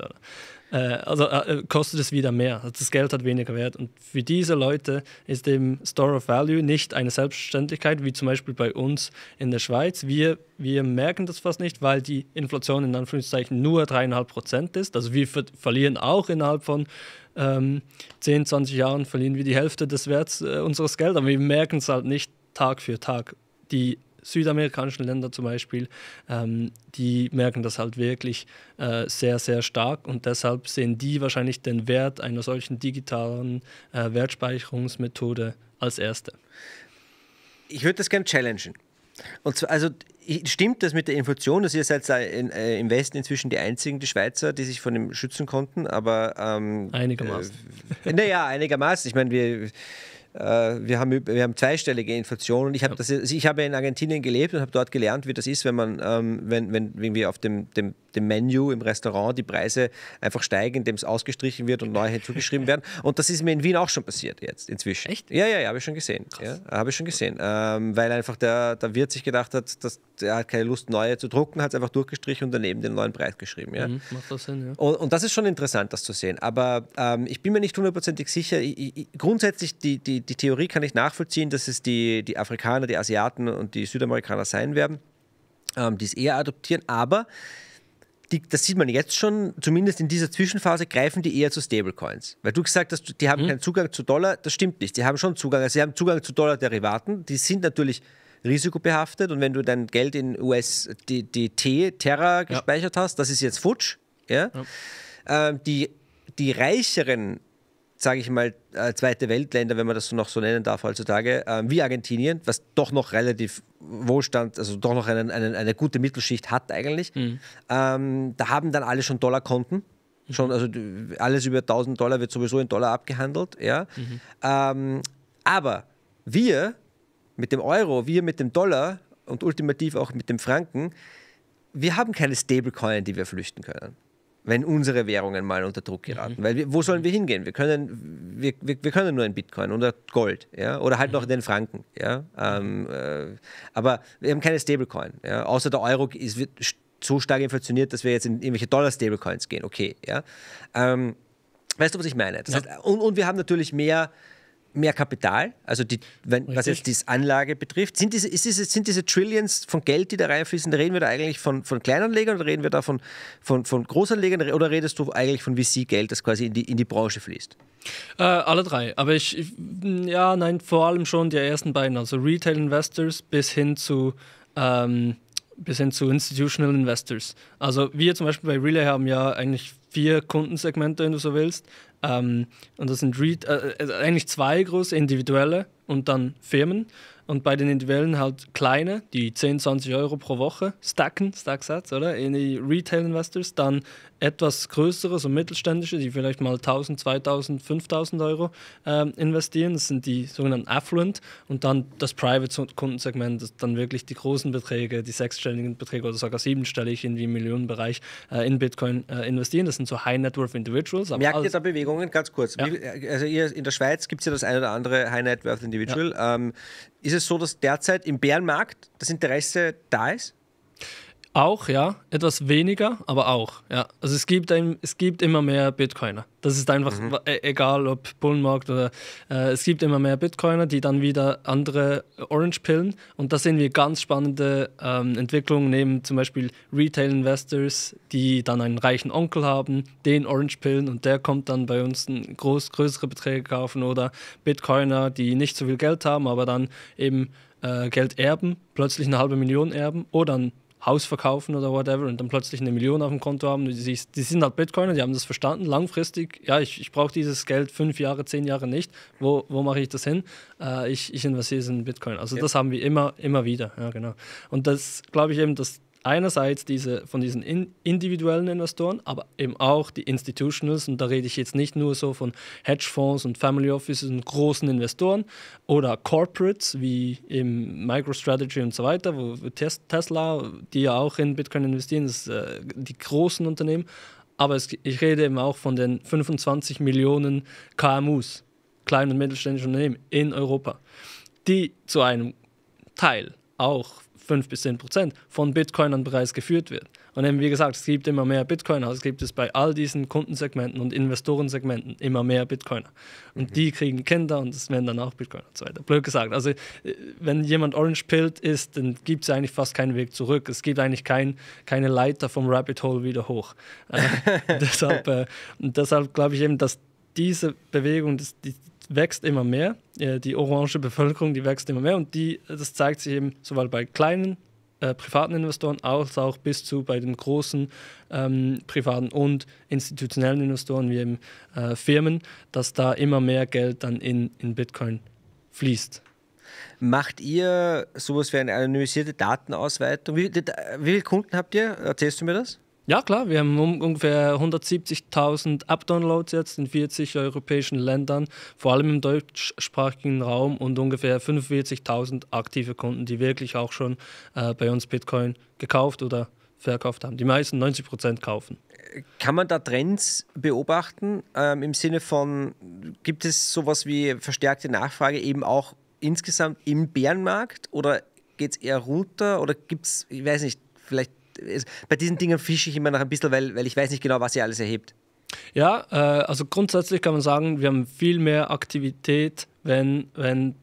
Äh, also äh, äh, kostet es wieder mehr. Das Geld hat weniger Wert. Und für diese Leute ist eben Store of Value nicht eine Selbstverständlichkeit, wie zum Beispiel bei uns in der Schweiz. Wir, wir merken das fast nicht, weil die Inflation in Anführungszeichen nur 3,5 ist. Also wir ver verlieren auch innerhalb von ähm, 10, 20 Jahren verlieren wir die Hälfte des Werts äh, unseres Geldes, aber wir merken es halt nicht Tag für Tag. Die südamerikanischen Länder zum Beispiel, ähm, die merken das halt wirklich äh, sehr, sehr stark und deshalb sehen die wahrscheinlich den Wert einer solchen digitalen äh, Wertspeicherungsmethode als erste. Ich würde das gerne challengen. Und zwar, also stimmt das mit der Inflation, dass ihr seid äh, im Westen inzwischen die einzigen, die Schweizer, die sich von dem schützen konnten, aber ähm, einigermaßen. Äh, naja, einigermaßen. Ich meine, wir äh, wir haben, wir haben zweistellige Inflation. Und ich, hab das, ich habe in Argentinien gelebt und habe dort gelernt, wie das ist, wenn man, ähm, wenn, wenn irgendwie auf dem, dem dem Menü im Restaurant die Preise einfach steigen, indem es ausgestrichen wird und neu hinzugeschrieben werden. Und das ist mir in Wien auch schon passiert jetzt inzwischen. Echt? Ja, ja, ja, habe ich schon gesehen. Ja, habe ich schon gesehen. Ähm, weil einfach der, der Wirt sich gedacht hat, dass er hat keine Lust, neue zu drucken, hat es einfach durchgestrichen und daneben den neuen Preis geschrieben. Ja? Mhm, macht das Sinn, ja. Und, und, das ist schon interessant, das zu sehen. Aber ähm, ich bin mir nicht hundertprozentig sicher. Ich, ich, grundsätzlich, die, die, die Theorie kann ich nachvollziehen, dass es die, die Afrikaner, die Asiaten und die Südamerikaner sein werden, ähm, die es eher adoptieren. Aber die, das sieht man jetzt schon, zumindest in dieser Zwischenphase greifen die eher zu Stablecoins. Weil du gesagt hast, die haben mhm. keinen Zugang zu Dollar, das stimmt nicht. Die haben schon Zugang, also sie haben Zugang zu Dollar-Derivaten, die sind natürlich risikobehaftet und wenn du dein Geld in USDT, Terra gespeichert ja. hast, das ist jetzt futsch. Ja? ja. Ähm, die, die reicheren sage ich mal, äh, Zweite Weltländer, wenn man das so noch so nennen darf heutzutage, ähm, wie Argentinien, was doch noch relativ Wohlstand, also doch noch einen, einen, eine gute Mittelschicht hat eigentlich. Mhm. Ähm, da haben dann alle schon Dollarkonten. Mhm. Schon, also alles über 1000 Dollar wird sowieso in Dollar abgehandelt. Ja. Mhm. Ähm, aber wir mit dem Euro, wir mit dem Dollar und ultimativ auch mit dem Franken, wir haben keine Stablecoin, die wir flüchten können wenn unsere Währungen mal unter Druck mhm. geraten. Mhm. Weil wo sollen wir hingehen? Wir können, wir, wir, wir, können nur in Bitcoin oder Gold, ja, oder halt mhm. noch in den Franken, ja. Ähm, äh, aber wir haben keine Stablecoin, ja. Außer der Euro ist, wird so stark inflationiert, dass wir jetzt in irgendwelche Dollar-Stablecoins gehen. Okay, ja. Ähm, weißt du, was ich meine? Das heißt, und, und wir haben natürlich mehr mehr Kapital, also die, wenn, was jetzt die Anlage betrifft. Sind diese, ist diese, sind diese Trillions von Geld, die da reinfließen, reden wir da eigentlich von, von Kleinanlegern oder reden wir da von, von, von Großanlegern oder redest du eigentlich von VC-Geld, das quasi in die, in die Branche fließt? Äh, alle drei, aber ich, mm, ja, nein, vor allem schon die ersten beiden, also Retail Investors bis hin zu ähm, bis hin zu Institutional Investors. Also wir zum Beispiel bei Relay haben ja eigentlich vier Kundensegmente, wenn du so willst. Ähm, und das sind Re äh, äh, also eigentlich zwei große individuelle und dann Firmen und bei den Individuellen halt kleine, die 10, 20 Euro pro Woche stacken, Stacksatz, oder? In die Retail-Investors, dann etwas größere, so mittelständische, die vielleicht mal 1000, 2000, 5000 Euro ähm, investieren. Das sind die sogenannten Affluent und dann das Private-Kundensegment, das dann wirklich die großen Beträge, die sechsstelligen Beträge oder sogar siebenstellig irgendwie im Millionenbereich äh, in Bitcoin äh, investieren. Das sind so High-Net-Worth-Individuals. Merkt ihr da Bewegungen? Ganz kurz. Ja. also ihr, in der Schweiz gibt es ja das eine oder andere High-Net-Worth-Individual. Ja. Ähm, ist es es so, dass derzeit im Bärenmarkt das Interesse da ist? Auch, ja. Etwas weniger, aber auch, ja. Also es gibt, ein, es gibt immer mehr Bitcoiner. Das ist einfach mhm. E-, egal, ob Bullenmarkt oder... Äh, es gibt immer mehr Bitcoiner, die dann wieder andere Orange pillen. Und da sehen wir ganz spannende ähm, Entwicklungen, neben zum Beispiel Retail-Investors, die dann einen reichen Onkel haben, den Orange pillen und der kommt dann bei uns groß, größere Beträge kaufen. Oder Bitcoiner, die nicht so viel Geld haben, aber dann eben äh, Geld erben, plötzlich eine halbe Million erben oder ein Haus verkaufen oder whatever und dann plötzlich eine Million auf dem Konto haben. Die, die sind halt Bitcoiner, die haben das verstanden. Langfristig, ja, ich, ich brauche dieses Geld fünf Jahre, zehn Jahre nicht. Wo, wo mache ich das hin? Äh, ich, ich investiere es in Bitcoin. Also ja. das haben wir immer, immer wieder. Ja, genau. Und das glaube ich eben, dass einerseits diese, von diesen in, individuellen Investoren, aber eben auch die Institutionals. Und da rede ich jetzt nicht nur so von Hedgefonds und Family Offices und großen Investoren oder Corporates wie eben MicroStrategy und so weiter, wo Tesla, die ja auch in Bitcoin investieren, das, äh, die großen Unternehmen. Aber es, ich rede eben auch von den 25 Millionen KMUs, kleinen und mittelständischen Unternehmen in Europa, die zu einem Teil auch 5 bis 10 Prozent von Bitcoinern bereits geführt wird. Und eben wie gesagt, es gibt immer mehr Bitcoiner. Also gibt es bei all diesen Kundensegmenten und Investorensegmenten immer mehr Bitcoiner. Und mhm. die kriegen Kinder und es werden dann auch Bitcoiner und so weiter. Blöd gesagt. Also äh, wenn jemand Orange Pilled ist, dann gibt es eigentlich fast keinen Weg zurück. Es gibt eigentlich kein, keine Leiter vom Rabbit Hole wieder hoch. Äh, [LAUGHS] deshalb äh, deshalb glaube ich eben, dass diese Bewegung, dass die, wächst immer mehr. Äh, die orange Bevölkerung, die wächst immer mehr und die, das zeigt sich eben sowohl bei kleinen äh, privaten Investoren als auch bis zu bei den großen ähm, privaten und institutionellen Investoren wie eben äh, Firmen, dass da immer mehr Geld dann in, in Bitcoin fließt. Macht ihr sowas wie eine anonymisierte Datenausweitung? Wie, wie viele Kunden habt ihr? Erzählst du mir das? Ja, klar, wir haben ungefähr 170.000 App-Downloads jetzt in 40 europäischen Ländern, vor allem im deutschsprachigen Raum und ungefähr 45.000 aktive Kunden, die wirklich auch schon äh, bei uns Bitcoin gekauft oder verkauft haben. Die meisten, 90 Prozent, kaufen. Kann man da Trends beobachten ähm, im Sinne von, gibt es sowas wie verstärkte Nachfrage eben auch insgesamt im Bärenmarkt oder geht es eher runter oder gibt es, ich weiß nicht, vielleicht bei diesen Dingen fische ich immer noch ein bisschen, weil, weil ich weiß nicht genau, was ihr alles erhebt. Ja, äh, also grundsätzlich kann man sagen, wir haben viel mehr Aktivität, wenn, wenn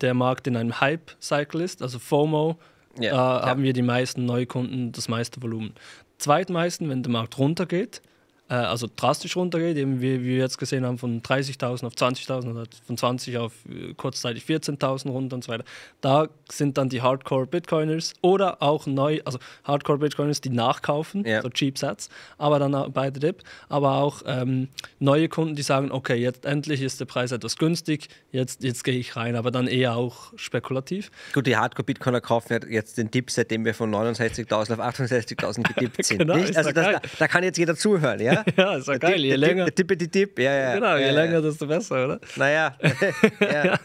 der Markt in einem Hype-Cycle ist, also FOMO, ja, äh, haben wir die meisten Neukunden das meiste Volumen. Zweitmeisten, wenn der Markt runtergeht äh, also drastisch runtergeht, eben wie, wie wir jetzt gesehen haben, von 30.000 auf 20.000 oder von 20 auf äh, kurzzeitig 14.000 runter und so weiter. Da sind dann die Hardcore-Bitcoiners oder auch neu, also Hardcore-Bitcoiners, die nachkaufen, ja. so Cheap Sets, aber dann bei der Dip, aber auch ähm, neue Kunden, die sagen, okay, jetzt endlich ist der Preis etwas günstig, jetzt, jetzt gehe ich rein, aber dann eher auch spekulativ. Gut, die Hardcore-Bitcoiner kaufen jetzt den Dip, seitdem wir von 69.000 auf 68.000 gedippt [LAUGHS] sind. genau, also das, da, da, kann jetzt jeder zuhören, ja? [LAUGHS] ja, ist ja geil. Je länger. Tippe die Tipp, ja, ja. Genau, je länger, desto besser, oder? Naja. [LAUGHS] ja.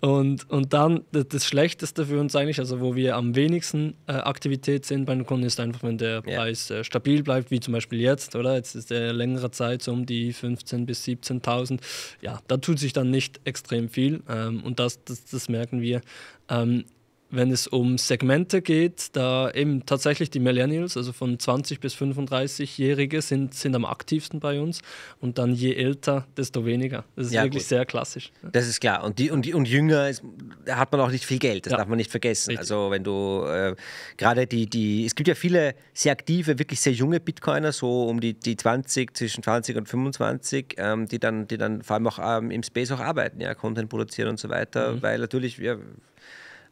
und, und dann das Schlechteste für uns eigentlich, also wo wir am wenigsten äh, Aktivität sind bei den Kunden, ist einfach, wenn der Preis äh, stabil bleibt, wie zum Beispiel jetzt, oder? Jetzt ist der längere Zeit so um die 15.000 bis 17.000. Ja, da tut sich dann nicht extrem viel ähm, und das, das, das merken wir. Ähm, wenn es um Segmente geht, da eben tatsächlich die Millennials, also von 20 bis 35-Jährige, sind, sind am aktivsten bei uns und dann je älter, desto weniger. Das ist ja, wirklich gut. sehr klassisch. Das ist klar. Und, die, und, die, und jünger ist, hat man auch nicht viel Geld, das ja. darf man nicht vergessen. Richtig. Also wenn du äh, gerade die, die, es gibt ja viele sehr aktive, wirklich sehr junge Bitcoiner, so um die, die 20, zwischen 20 und 25, ähm, die, dann, die dann vor allem auch ähm, im Space auch arbeiten, ja, Content produzieren und so weiter, mhm. weil natürlich, ja,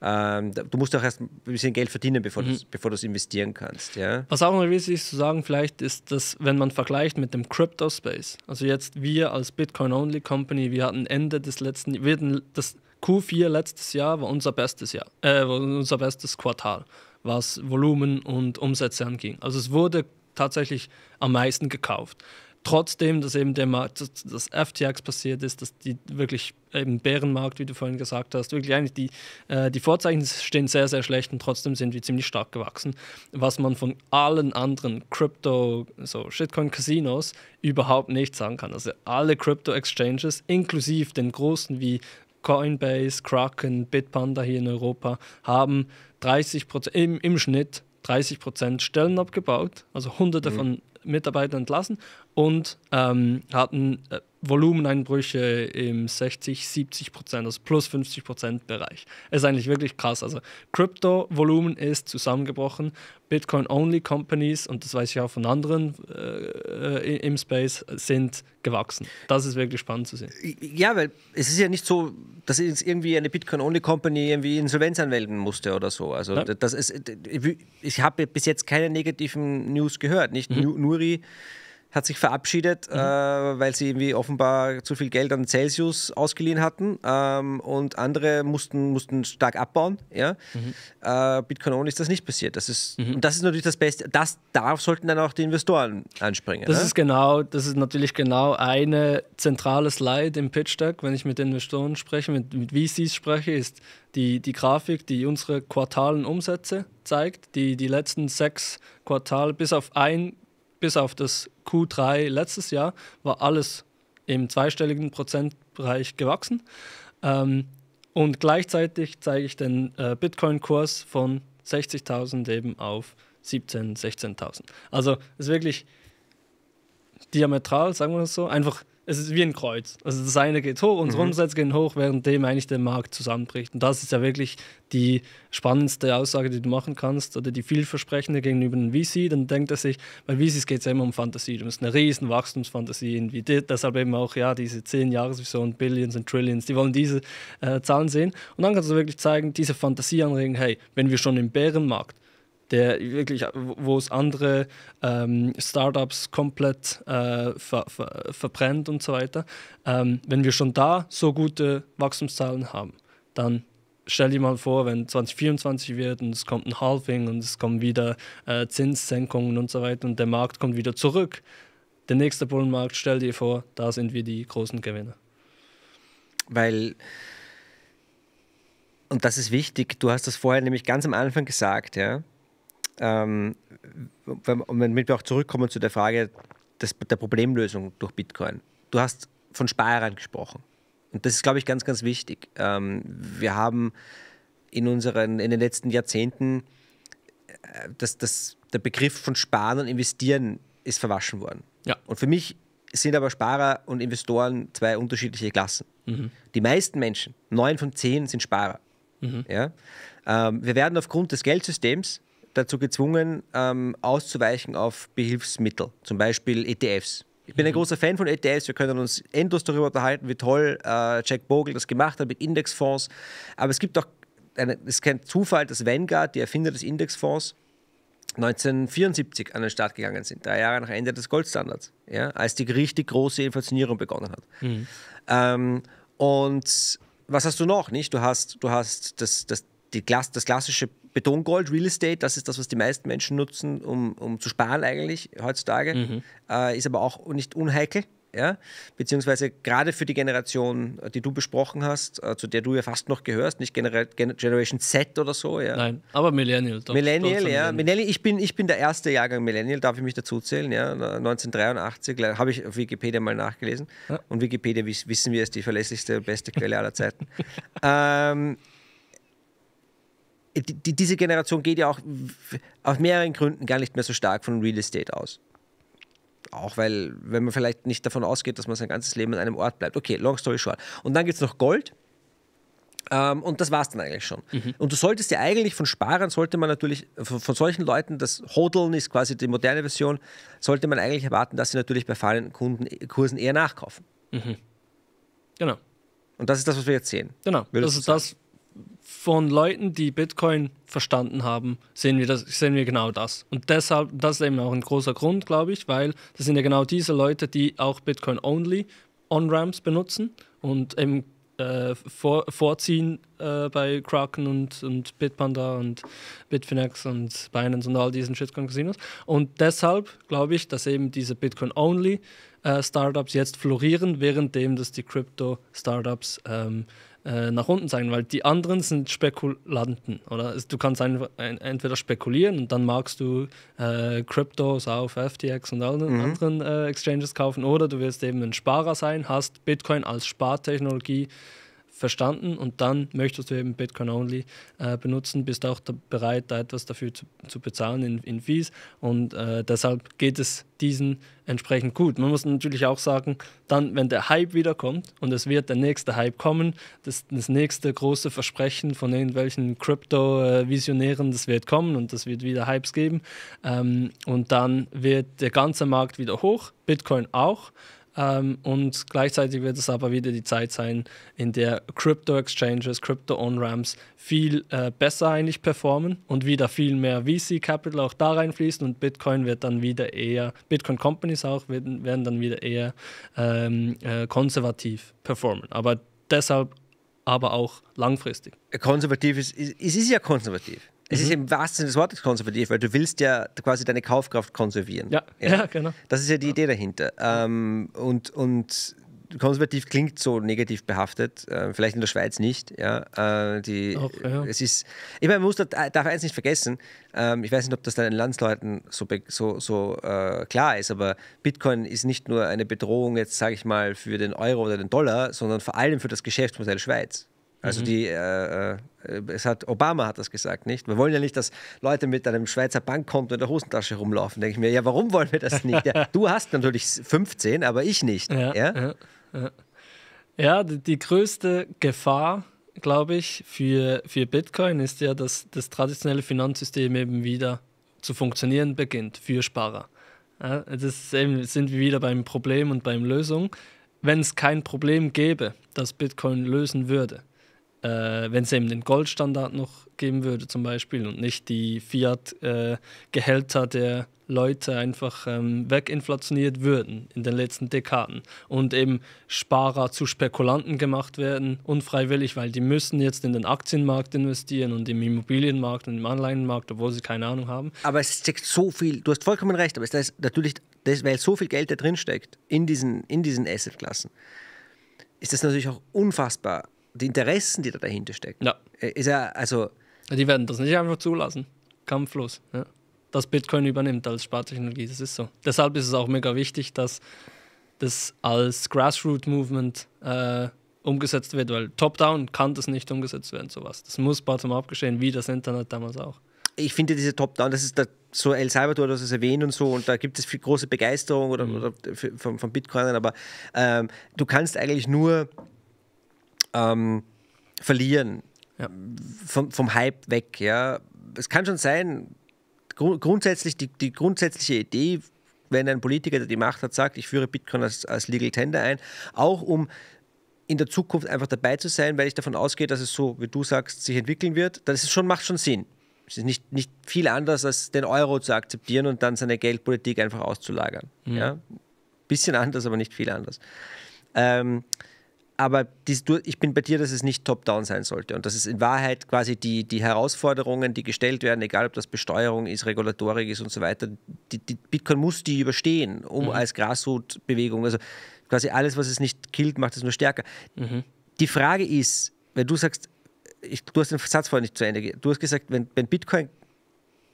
ähm, du musst auch erst ein bisschen Geld verdienen, bevor mhm. du es investieren kannst. Ja? Was auch noch wichtig ist zu sagen, vielleicht ist, dass wenn man vergleicht mit dem Crypto Space, also jetzt wir als Bitcoin-Only Company, wir hatten Ende des letzten, wir hatten das Q4 letztes Jahr war unser bestes Jahr, äh, unser bestes Quartal, was Volumen und Umsätze anging. Also es wurde tatsächlich am meisten gekauft trotzdem, dass eben der Markt, dass, dass FTX passiert ist, dass die wirklich eben Bärenmarkt, wie du vorhin gesagt hast, wirklich eigentlich die, äh, die Vorzeichen stehen sehr, sehr schlecht und trotzdem sind wir ziemlich stark gewachsen, was man von allen anderen Crypto, so Shitcoin-Casinos überhaupt nicht sagen kann. Also alle Crypto-Exchanges, inklusive den großen wie Coinbase, Kraken, Bitpanda hier in Europa, haben 30 im, im Schnitt 30 Prozent Stellen abgebaut, also hunderte mhm. von Mitarbeiter entlassen und ähm, hatten äh, Volumeneinbrüche im 60, 70 Prozent, also plus 50 Prozent Bereich. Ist eigentlich wirklich krass. Also Krypto-Volumen ist zusammengebrochen. Bitcoin-Only-Companies, und das weiß ich auch von anderen äh, äh, im Space, sind gewachsen. Das ist wirklich spannend zu sehen. Ja, weil es ist ja nicht so, dass jetzt irgendwie eine Bitcoin-Only-Company irgendwie Insolvenz anmelden musste oder so. Also ja. das ist, ich habe bis jetzt keine negativen News gehört. Nicht mhm. Nuri hat sich verabschiedet, mhm. äh, weil sie irgendwie offenbar zu viel Geld an Celsius ausgeliehen hatten ähm, und andere mussten, mussten stark abbauen. Ja? Mhm. Äh, Bitcoin ist das nicht passiert. Das ist, mhm. Und das ist natürlich das Beste. Das darauf sollten dann auch die Investoren anspringen. Das ne? ist genau, das ist natürlich genau eine zentrale Slide im Pitch Deck, wenn ich mit den Investoren spreche, mit, mit VCs spreche, ist die, die Grafik, die unsere quartalen Umsätze zeigt, die die letzten sechs Quartale bis auf ein bis auf das Q3 letztes Jahr war alles im zweistelligen Prozentbereich gewachsen. Ähm, und gleichzeitig zeige ich den äh, Bitcoin-Kurs von 60.000 eben auf 17.000, 16.000. Also ist wirklich diametral, sagen wir das so, einfach es ist wie ein Kreuz. Also das eine geht hoch, unsere mhm. Umsätze gehen hoch, während dem eigentlich der Markt zusammenbricht. Und das ist ja wirklich die spannendste Aussage, die du machen kannst oder die vielversprechende gegenüber einem VC. Dann denkt er sich, bei VCs geht es ja immer um Fantasie. Du musst eine riesen Wachstumsfantasie irgendwie. Deshalb eben auch, ja, diese 10 Jahresvision, Billions und Trillions, die wollen diese äh, Zahlen sehen. Und dann kannst du wirklich zeigen, diese Fantasie anregen, hey, wenn wir schon im Bärenmarkt der wirklich, wo es andere ähm, Startups komplett äh, ver, ver, verbrennt und so weiter. Ähm, wenn wir schon da so gute Wachstumszahlen haben, dann stell dir mal vor, wenn 2024 wird und es kommt ein Halving und es kommen wieder äh, Zinssenkungen und so weiter und der Markt kommt wieder zurück. Der nächste Bullenmarkt, stell dir vor, da sind wir die großen Gewinner. Weil und das ist wichtig, du hast das vorher nämlich ganz am Anfang gesagt, ja. Ähm, damit wir auch zurückkommen zu der Frage des, der Problemlösung durch Bitcoin. Du hast von Sparern gesprochen. Und das ist, glaube ich, ganz, ganz wichtig. Ähm, wir haben in, unseren, in den letzten Jahrzehnten äh, das, das, der Begriff von Sparen und Investieren ist verwaschen worden. Ja. Und für mich sind aber Sparer und Investoren zwei unterschiedliche Klassen. Mhm. Die meisten Menschen, neun von zehn, sind Sparer. Mhm. Ja? Ähm, wir werden aufgrund des Geldsystems dazu gezwungen, ähm, auszuweichen auf Behilfsmittel, zum Beispiel ETFs. Ich bin ein mhm. großer Fan von ETFs. Wir können uns endlos darüber unterhalten, wie toll äh, Jack Bogle das gemacht hat mit Indexfonds. Aber es gibt auch, eine, es ist kein Zufall, dass Vanguard, die Erfinder des Indexfonds, 1974 an den Start gegangen sind, drei Jahre nach Ende des Goldstandards, ja, als die richtig große Inflationierung begonnen hat. Mhm. Ähm, und was hast du noch? Nicht? Du hast, du hast das, das, die, das klassische Betongold, Real Estate, das ist das, was die meisten Menschen nutzen, um, um zu sparen eigentlich heutzutage, mhm. äh, ist aber auch nicht unheikel. Ja? Beziehungsweise gerade für die Generation, äh, die du besprochen hast, äh, zu der du ja fast noch gehörst, nicht Genera Generation Z oder so. Ja? Nein, aber Millennial. Doch, Millennial, ja. Millennial. Ich, bin, ich bin der erste Jahrgang Millennial, darf ich mich dazu zählen. Ja? 1983, habe ich auf Wikipedia mal nachgelesen. Ja. Und Wikipedia, wissen wir, ist die verlässlichste, beste Quelle aller Zeiten. [LAUGHS] ähm, die, diese Generation geht ja auch aus mehreren Gründen gar nicht mehr so stark von Real Estate aus. Auch weil, wenn man vielleicht nicht davon ausgeht, dass man sein ganzes Leben an einem Ort bleibt. Okay, long story short. Und dann gibt es noch Gold. Ähm, und das war es dann eigentlich schon. Mhm. Und du solltest ja eigentlich von Sparern, sollte man natürlich, von, von, solchen Leuten, das Hodeln ist quasi die moderne Version, sollte man eigentlich erwarten, dass sie natürlich bei fallenden Kunden, Kursen eher nachkaufen. Mhm. Genau. Und das ist das, was wir jetzt sehen. Genau. Würdest das ist das, von Leuten, die Bitcoin verstanden haben, sehen wir, das, sehen wir genau das. Und deshalb, das ist eben auch ein großer Grund, glaube ich, weil das sind ja genau diese Leute, die auch Bitcoin-only On-Ramps benutzen und eben äh, vor, vorziehen äh, bei Kraken und, und Bitpanda und Bitfinex und Binance und all diesen Shitcoin-Casinos. Und deshalb glaube ich, dass eben diese Bitcoin-only äh, Startups jetzt florieren, währenddem dass die Crypto-Startups ähm, äh, nach unten zeigen, weil die anderen sind Spekulanten, oder? Du kannst ein, ein, entweder spekulieren und dann magst du äh, Cryptos auf FTX und allen mhm. anderen äh, Exchanges kaufen, oder du wirst eben ein Sparer sein, hast Bitcoin als Spartechnologie verstanden und dann möchtest du eben Bitcoin Only äh, benutzen, bist auch da bereit, da etwas dafür zu, zu bezahlen in, in, Fees und äh, deshalb geht es diesen entsprechend gut. Man muss natürlich auch sagen, dann, wenn der Hype wiederkommt und es wird der nächste Hype kommen, das, das nächste große Versprechen von irgendwelchen Crypto-Visionären, äh, das wird kommen und das wird wieder Hypes geben ähm, und dann wird der ganze Markt wieder hoch, Bitcoin auch. Ähm, und gleichzeitig wird es aber wieder die Zeit sein, in der Crypto-Exchanges, Crypto-On-Ramps viel äh, besser eigentlich performen und wieder viel mehr VC-Capital auch da reinfließen und Bitcoin wird dann wieder eher, Bitcoin-Companies auch werden, werden, dann wieder eher ähm, äh, konservativ performen. Aber deshalb aber auch langfristig. Konservativ ist, es ist, ist ja konservativ. Es mhm. ist im wahrsten Sinne des Wortes konservativ, weil du willst ja quasi deine Kaufkraft konservieren. Ja, ja. ja genau. Das ist ja die ja. Idee dahinter. Ähm, und, und konservativ klingt so negativ behaftet, äh, vielleicht in der Schweiz nicht. Ja, äh, die, Auch, ja. Es ist, ich meine, man muss da, darf eins nicht vergessen, ähm, ich weiß nicht, ob das deinen Landsleuten so, so, so äh, klar ist, aber Bitcoin ist nicht nur eine Bedrohung, jetzt sage ich mal, für den Euro oder den Dollar, sondern vor allem für das Geschäftsmodell Schweiz. Also mhm. die, äh, äh, es hat, Obama hat das gesagt, nicht? Wir wollen ja nicht, dass Leute mit einem Schweizer Bankkonto in der Hosentasche rumlaufen. Denke ich mir, ja, warum wollen wir das nicht? Ja, [LAUGHS] du hast natürlich 15, aber ich nicht. Ja, ja? ja, ja. Die, die, größte Gefahr, glaube ich, für, für Bitcoin ist ja, dass das traditionelle Finanzsystem eben wieder zu funktionieren beginnt für Sparer. das eben, sind wir wieder beim Problem und beim Lösung. Wenn es kein Problem gäbe, das Bitcoin lösen würde, äh, wenn es eben den Goldstandard noch geben würde zum Beispiel und nicht die Fiat-Gehälter äh, der Leute einfach ähm, weginflationiert würden in den letzten Dekaden und eben Sparer zu Spekulanten gemacht werden, unfreiwillig, weil die müssen jetzt in den Aktienmarkt investieren und im Immobilienmarkt und im Anleihenmarkt, obwohl sie keine Ahnung haben. Aber es steckt so viel, du hast vollkommen recht, aber es ist natürlich, das, weil so viel Geld da drin steckt, in diesen, in diesen Assetklassen, ist das natürlich auch unfassbar die Interessen, die da dahinter stecken. Ja. Äh, ist ja, also. Die werden das nicht einfach zulassen. Kampflos. Ja. Dass Bitcoin übernimmt als Spartechnologie, das ist so. Deshalb ist es auch mega wichtig, dass das als Grassroot-Movement äh, umgesetzt wird, weil top-down kann das nicht umgesetzt werden, sowas. Das muss bottom-up geschehen, wie das Internet damals auch. Ich finde diese Top-Down, das ist da, so El Salvador, das ist erwähnt und so, und da gibt es viel große Begeisterung oder, mhm. oder von, von Bitcoinern, aber ähm, du kannst eigentlich nur ähm, verlieren. Ja. Vom, vom Hype weg. Ja. Es kann schon sein, gru grundsätzlich die, die grundsätzliche Idee, wenn ein Politiker, der die Macht hat, sagt, ich führe Bitcoin als, als Legal Tender ein, auch um in der Zukunft einfach dabei zu sein, weil ich davon ausgehe, dass es so, wie du sagst, sich entwickeln wird, das ist schon, macht schon Sinn. Es ist nicht, nicht viel anders, als den Euro zu akzeptieren und dann seine Geldpolitik einfach auszulagern. Mhm. Ja? Bisschen anders, aber nicht viel anders. Ähm, aber dies, ich bin bei dir, dass es nicht top-down sein sollte und dass es in Wahrheit quasi die, die Herausforderungen, die gestellt werden, egal ob das Besteuerung ist, Regulatorik ist und so weiter, die, die Bitcoin muss die überstehen, um mhm. als Grassroot-Bewegung, also quasi alles, was es nicht killt, macht es nur stärker. Mhm. Die Frage ist, wenn du sagst, ich, du hast den Satz vorhin nicht zu Ende, du hast gesagt, wenn, wenn Bitcoin,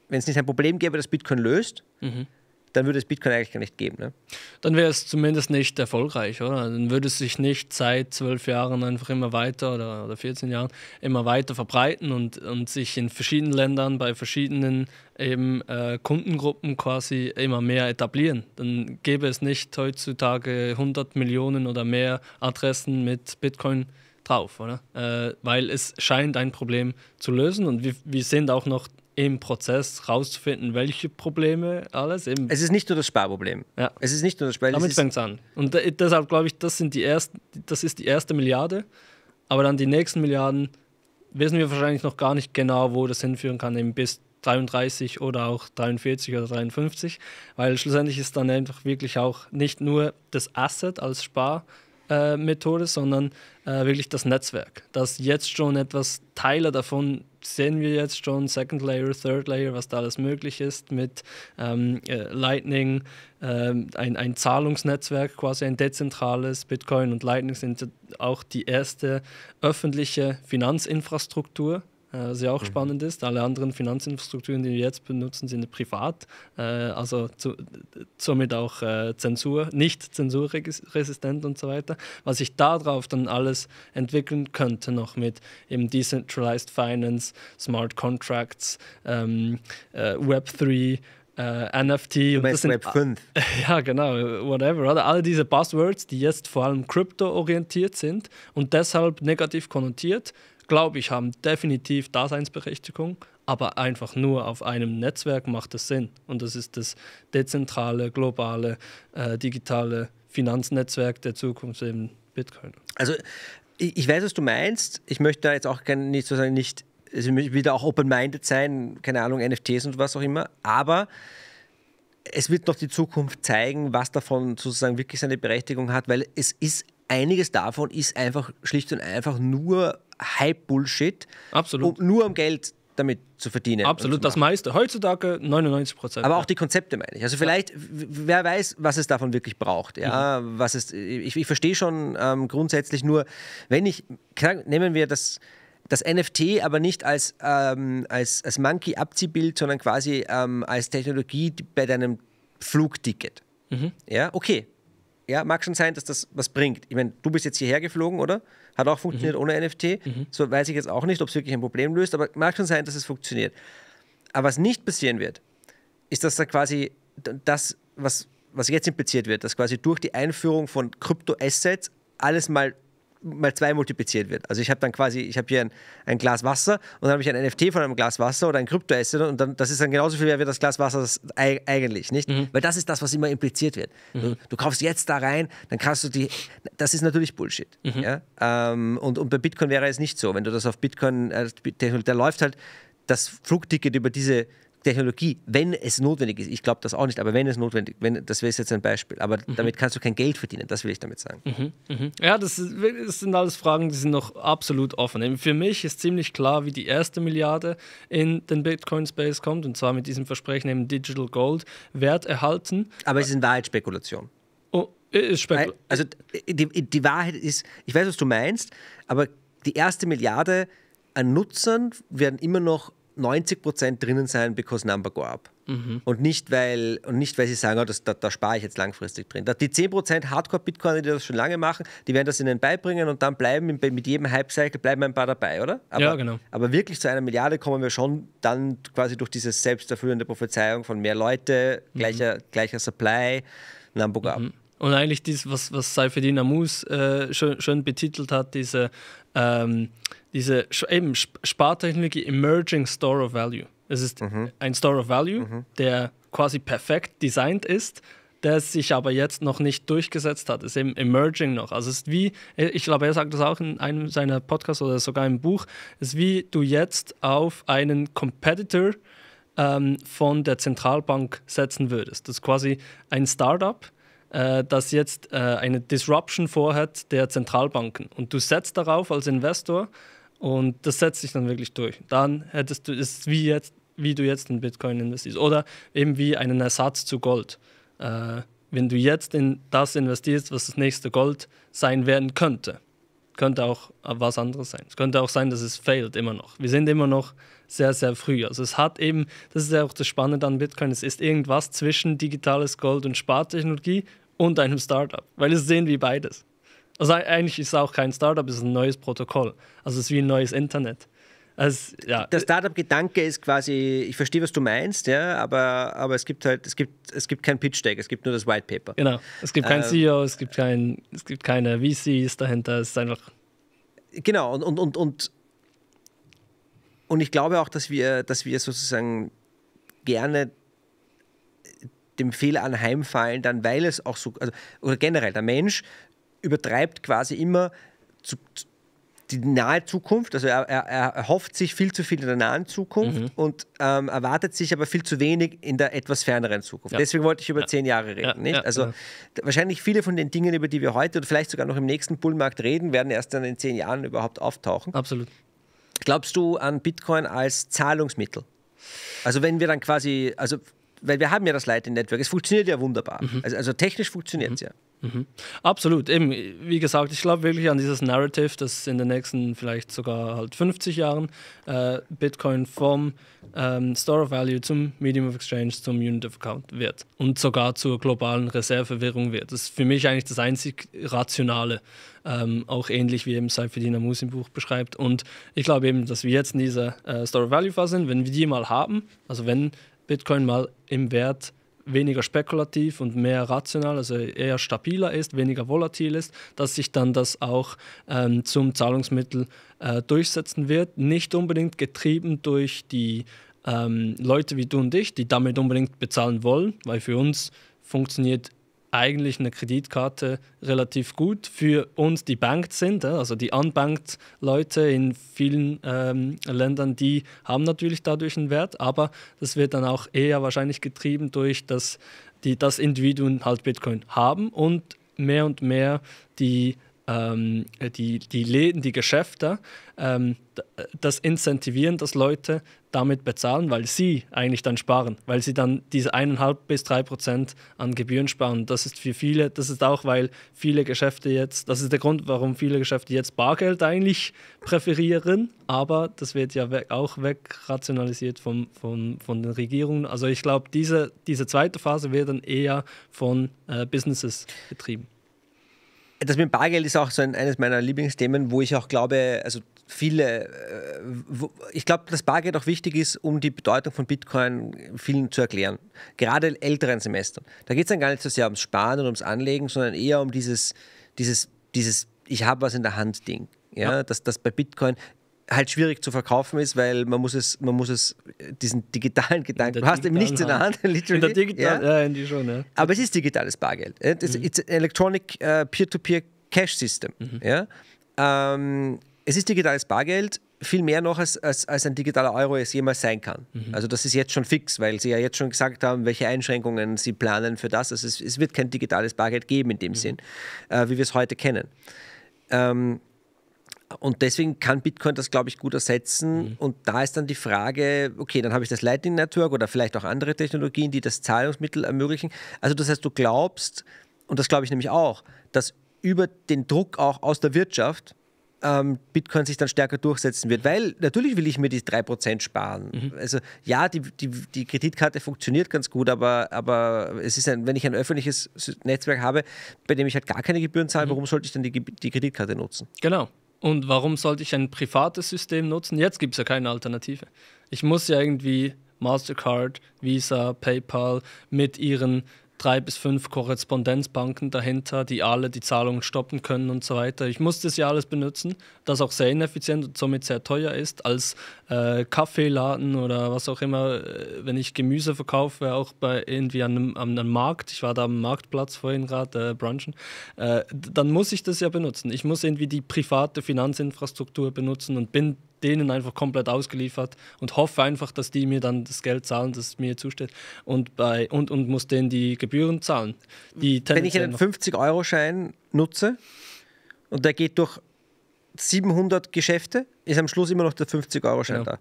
wenn es nicht ein Problem gäbe, das Bitcoin löst, mhm dann würde es Bitcoin eigentlich gar nicht geben. Ne? Dann wäre es zumindest nicht erfolgreich, oder? Dann würde es sich nicht seit zwölf Jahren einfach immer weiter oder, oder 14 Jahren immer weiter verbreiten und, und sich in verschiedenen Ländern bei verschiedenen eben äh, Kundengruppen quasi immer mehr etablieren. Dann gäbe es nicht heutzutage 100 Millionen oder mehr Adressen mit Bitcoin drauf, oder? Äh, weil es scheint ein Problem zu lösen und wir, wir sind auch noch im Prozess herauszufinden, welche Probleme alles. Eben es ist nicht nur das Sparproblem. Ja. Es ist nicht nur das Sparproblem. Damit fängt es an. Und deshalb glaube ich, das, sind die ersten, das ist die erste Milliarde. Aber dann die nächsten Milliarden wissen wir wahrscheinlich noch gar nicht genau, wo das hinführen kann, eben bis 33 oder auch 43 oder 53. Weil schlussendlich ist dann einfach wirklich auch nicht nur das Asset als Sparmethode, äh, Methode, sondern äh, wirklich das Netzwerk, dass jetzt schon etwas Teile davon sehen wir jetzt schon Second Layer, Third Layer, was da alles möglich ist mit ähm, äh, Lightning, ähm, ein, ein Zahlungsnetzwerk, quasi ein dezentrales. Bitcoin und Lightning sind auch die erste öffentliche Finanzinfrastruktur äh, was ja auch mhm. spannend ist. Alle anderen Finanzinfrastrukturen, die wir jetzt benutzen, sind privat, äh, also zu, somit auch äh, Zensur, nicht zensurresistent und so weiter. Was sich darauf dann alles entwickeln könnte, noch mit eben Decentralized Finance, Smart Contracts, ähm, äh, Web3, äh, NFT. Du und das sind, Web 5. [LAUGHS] Ja, genau, whatever. Oder? All diese Buzzwords, die jetzt vor allem krypto-orientiert sind und deshalb negativ konnotiert, glaube ich, haben definitiv Daseinsberechtigung, aber einfach nur auf einem Netzwerk macht es Sinn. Und das ist das dezentrale, globale, äh, digitale Finanznetzwerk der Zukunft, eben Bitcoin. Also ich weiß, was du meinst. Ich möchte da jetzt auch gerne nicht sozusagen nicht, also ich möchte wieder auch open-minded sein, keine Ahnung, NFTs und was auch immer, aber es wird noch die Zukunft zeigen, was davon sozusagen wirklich seine Berechtigung hat, weil es ist einiges davon ist einfach schlicht und einfach nur Hype-Bullshit, Absolut. nur um Geld damit zu verdienen. Absolut, das meiste. Heutzutage 99 Prozent. Aber auch die Konzepte meine ich. Also vielleicht, ja. wer weiß, was es davon wirklich braucht. Ja, mhm. was ist, ich, ich verstehe schon ähm, grundsätzlich nur, wenn ich, nehmen wir das, das NFT aber nicht als, ähm, als, als Monkey-Abziehbild, sondern quasi ähm, als Technologie bei deinem Flugticket. Mhm. Ja, okay, ja, mag schon sein, dass das was bringt. Ich meine, du bist jetzt hierher geflogen, oder? Hat auch funktioniert mhm. ohne NFT. Mhm. So weiß ich jetzt auch nicht, ob es wirklich ein Problem löst, aber mag schon sein, dass es funktioniert. Aber was nicht passieren wird, ist, dass da quasi das, was, was jetzt impliziert wird, dass quasi durch die Einführung von Kryptoassets alles mal mal zwei multipliziert wird. Also ich habe dann quasi, ich habe hier ein, ein, Glas Wasser und dann habe ich ein NFT von einem Glas Wasser oder ein Kryptoasset und dann, das ist dann genauso viel wert wie das Glas Wasser eigentlich, nicht? Mhm. Weil das ist das, was immer impliziert wird. Mhm. Du, also, du, kaufst jetzt da rein, dann kannst du die, das ist natürlich Bullshit. Mhm. Ja? Ähm, und, und bei Bitcoin wäre es nicht so. Wenn du das auf Bitcoin, äh, da läuft halt das Flugticket über diese Technologie, wenn es notwendig ist, ich glaube das auch nicht, aber wenn es notwendig, ist, das wäre jetzt ein Beispiel, aber mhm. damit kannst du kein Geld verdienen, das will ich damit sagen. Mhm. Mhm. Ja, das, ist, das, sind alles Fragen, die sind noch absolut offen. Für mich ist ziemlich klar, wie die erste Milliarde in den Bitcoin-Space kommt, und zwar mit diesem Versprechen eben Digital Gold, Wert erhalten. Aber es ist in Wahrheit Spekulation. Oh, ist Spekul also die, die Wahrheit ist, ich weiß, was du meinst, aber die erste Milliarde an Nutzern werden immer noch 90 Prozent drinnen sein, because number go up. Mhm. Und, nicht, weil, und nicht, weil sie sagen, oh, das, da, da spare ich jetzt langfristig drin. Die 10% Hardcore-Bitcoiner, die das schon lange machen, die werden das ihnen beibringen und dann bleiben mit jedem Hype-Cycle bleiben ein paar dabei, oder? Aber, ja, genau. Aber wirklich zu einer Milliarde kommen wir schon dann quasi durch diese selbsterfüllende Prophezeiung von mehr Leute, mhm. gleicher, gleicher Supply, number go mhm. up. Und eigentlich das, was, was Saifedin Amus äh, schön, schön betitelt hat, diese ähm, diese eben Spartechnologie Emerging Store of Value. Es ist mhm. ein Store of Value, mhm. der quasi perfekt designt ist, der sich aber jetzt noch nicht durchgesetzt hat. Es ist eben emerging noch. Also es ist wie, ich glaube, er sagt das auch in einem seiner Podcasts oder sogar im Buch, es ist wie du jetzt auf einen Competitor ähm, von der Zentralbank setzen würdest. Das ist quasi ein Startup, äh, das jetzt äh, eine Disruption vorhat der Zentralbanken. Und du setzt darauf als Investor, und das setzt sich dann wirklich durch. Dann hättest du es wie jetzt, wie du jetzt in Bitcoin investierst. Oder eben wie einen Ersatz zu Gold. Äh, wenn du jetzt in das investierst, was das nächste Gold sein werden könnte, könnte auch äh, was anderes sein. Es könnte auch sein, dass es failed immer noch. Wir sind immer noch sehr, sehr früh. Also es hat eben, das ist ja auch das Spannende an Bitcoin, es ist irgendwas zwischen digitales Gold und Spartechnologie und einem Startup, weil es sehen wie beides. Also e-, eigentlich ist es auch kein Startup, es ist ein neues Protokoll. Also es ist wie ein neues Internet. Also, ja. Der Startup-Gedanke ist quasi, ich verstehe, was du meinst, ja, aber, aber es gibt halt, es gibt, es gibt kein Pitch-Deck, es gibt nur das White Paper. Genau. Es gibt kein ähm, CEO, es gibt, kein, es gibt keine VCs dahinter, es ist einfach. Genau, und, und, und, und, und ich glaube auch, dass wir, dass wir sozusagen gerne dem Fehler anheimfallen, dann weil es auch so, also, oder generell der Mensch übertreibt quasi immer zu, die nahe Zukunft, also er, er, er hofft sich viel zu viel in der nahen Zukunft mhm. und ähm, erwartet sich aber viel zu wenig in der etwas ferneren Zukunft. Ja. Deswegen wollte ich über ja. zehn Jahre reden. Ja. Also wahrscheinlich viele von den Dingen, über die wir heute oder vielleicht sogar noch im nächsten Bullmarkt reden, werden erst dann in zehn Jahren überhaupt auftauchen. Absolut. Glaubst du an Bitcoin als Zahlungsmittel? Also wenn wir dann quasi, also weil wir haben ja das Lightning Network. Es funktioniert ja wunderbar. Mhm. Also, also, technisch funktioniert es mhm. ja. Mhm. Absolut. Eben, wie gesagt, ich glaube wirklich an dieses Narrative, dass in den nächsten vielleicht sogar halt 50 Jahren äh, Bitcoin vom ähm, Store of Value zum Medium of Exchange, zum Unit of Account wird und sogar zur globalen Reservewährung wird. Das ist für mich eigentlich das einzig Rationale, ähm, auch ähnlich wie eben Saifedin Amus im Buch beschreibt. Und ich glaube eben, dass wir jetzt in dieser äh, Store of Value Phase sind, wenn wir die mal haben, also wenn Bitcoin mal im Wert weniger spekulativ und mehr rational, also eher stabiler ist, weniger volatil ist, dass sich dann das auch ähm, zum Zahlungsmittel äh, durchsetzen wird. Nicht unbedingt getrieben durch die ähm, Leute wie du und ich, die damit unbedingt bezahlen wollen, weil für uns funktioniert eigentlich eine Kreditkarte relativ gut für uns, die banked sind. Also die unbanked Leute in vielen ähm, Ländern, die haben natürlich dadurch einen Wert, aber das wird dann auch eher wahrscheinlich getrieben durch das, die, das Individuen halt Bitcoin haben und mehr und mehr die ähm, die, die Läden, die Geschäfte, ähm, das incentivieren, dass Leute damit bezahlen, weil sie eigentlich dann sparen, weil sie dann diese eineinhalb bis drei Prozent an Gebühren sparen. Das ist für viele, das ist auch, weil viele Geschäfte jetzt, das ist der Grund, warum viele Geschäfte jetzt Bargeld eigentlich präferieren, aber das wird ja weg, auch wegrationalisiert vom, vom, von den Regierungen. Also ich glaube, diese, diese zweite Phase wird dann eher von äh, Businesses betrieben das mit Bargeld ist auch so ein, eines meiner Lieblingsthemen, wo ich auch glaube, also viele, äh, ich glaube, dass Bargeld auch wichtig ist, um die Bedeutung von Bitcoin vielen zu erklären. Gerade älteren Semestern. Da geht es dann gar nicht so sehr ums Sparen und ums Anlegen, sondern eher um dieses, dieses, dieses Ich habe was in der Hand Ding. Ja, ja. Dass das bei Bitcoin halt schwierig zu verkaufen ist, weil man muss es, man muss es, diesen digitalen Gedanken, du hast eben nichts in der Hand, literally. In der digitalen, ja. ja, in die schon, ja. Aber es ist digitales Bargeld. Es ist ein electronic uh, peer-to-peer -peer cash system, mhm. ja. Ähm, es ist digitales Bargeld viel mehr noch als, als, als ein digitaler Euro es jemals sein kann. Mhm. Also das ist jetzt schon fix, weil Sie ja jetzt schon gesagt haben, welche Einschränkungen Sie planen für das. Also es, es wird kein digitales Bargeld geben in dem mhm. Sinn, äh, wie wir es heute kennen. Ähm, und deswegen kann Bitcoin das, glaube ich, gut ersetzen. Mhm. Und da ist dann die Frage, okay, dann habe ich das Lightning Network oder vielleicht auch andere Technologien, die das Zahlungsmittel ermöglichen. Also das heißt, du glaubst, und das glaube ich nämlich auch, dass über den Druck auch aus der Wirtschaft ähm, Bitcoin sich dann stärker durchsetzen wird. Weil natürlich will ich mir die 3% sparen. Mhm. Also ja, die, die, die, Kreditkarte funktioniert ganz gut, aber, aber es ist ein, wenn ich ein öffentliches Netzwerk habe, bei dem ich halt gar keine Gebühren zahle, mhm. warum sollte ich dann die, die Kreditkarte nutzen? Genau. Und warum sollte ich ein privates System nutzen? Jetzt gibt es ja keine Alternative. Ich muss ja irgendwie Mastercard, Visa, PayPal mit ihren drei bis fünf Korrespondenzbanken dahinter, die alle die Zahlungen stoppen können und so weiter. Ich muss das ja alles benutzen, das auch sehr ineffizient und somit sehr teuer ist, als äh, Kaffeeladen oder was auch immer, äh, wenn ich Gemüse verkaufe, auch bei irgendwie an einem, an einem Markt, ich war da am Marktplatz vorhin gerade, äh, brunchen, äh, dann muss ich das ja benutzen. Ich muss irgendwie die private Finanzinfrastruktur benutzen und bin denen einfach komplett ausgeliefert und hoffe einfach, dass die mir dann das Geld zahlen, das mir zusteht und, bei, und, und muss denen die Gebühren zahlen. Die Wenn ich einen 50-Euro-Schein nutze und der geht durch 700 Geschäfte, ist am Schluss immer noch der 50-Euro-Schein genau. da.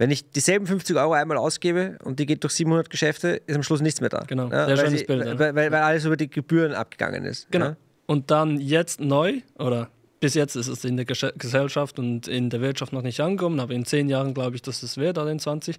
Wenn ich dieselben 50 Euro einmal ausgebe und die geht durch 700 Geschäfte, ist am Schluss nichts mehr da. Genau, ja, sehr schönes sie, Bild. Weil, weil, weil, alles über die Gebühren abgegangen ist. Genau. Ja? Und dann jetzt neu, oder bis jetzt ist es in der Gesellschaft und in der Wirtschaft noch nicht angekommen, aber in zehn Jahren glaube ich, dass es wird, oder in 20,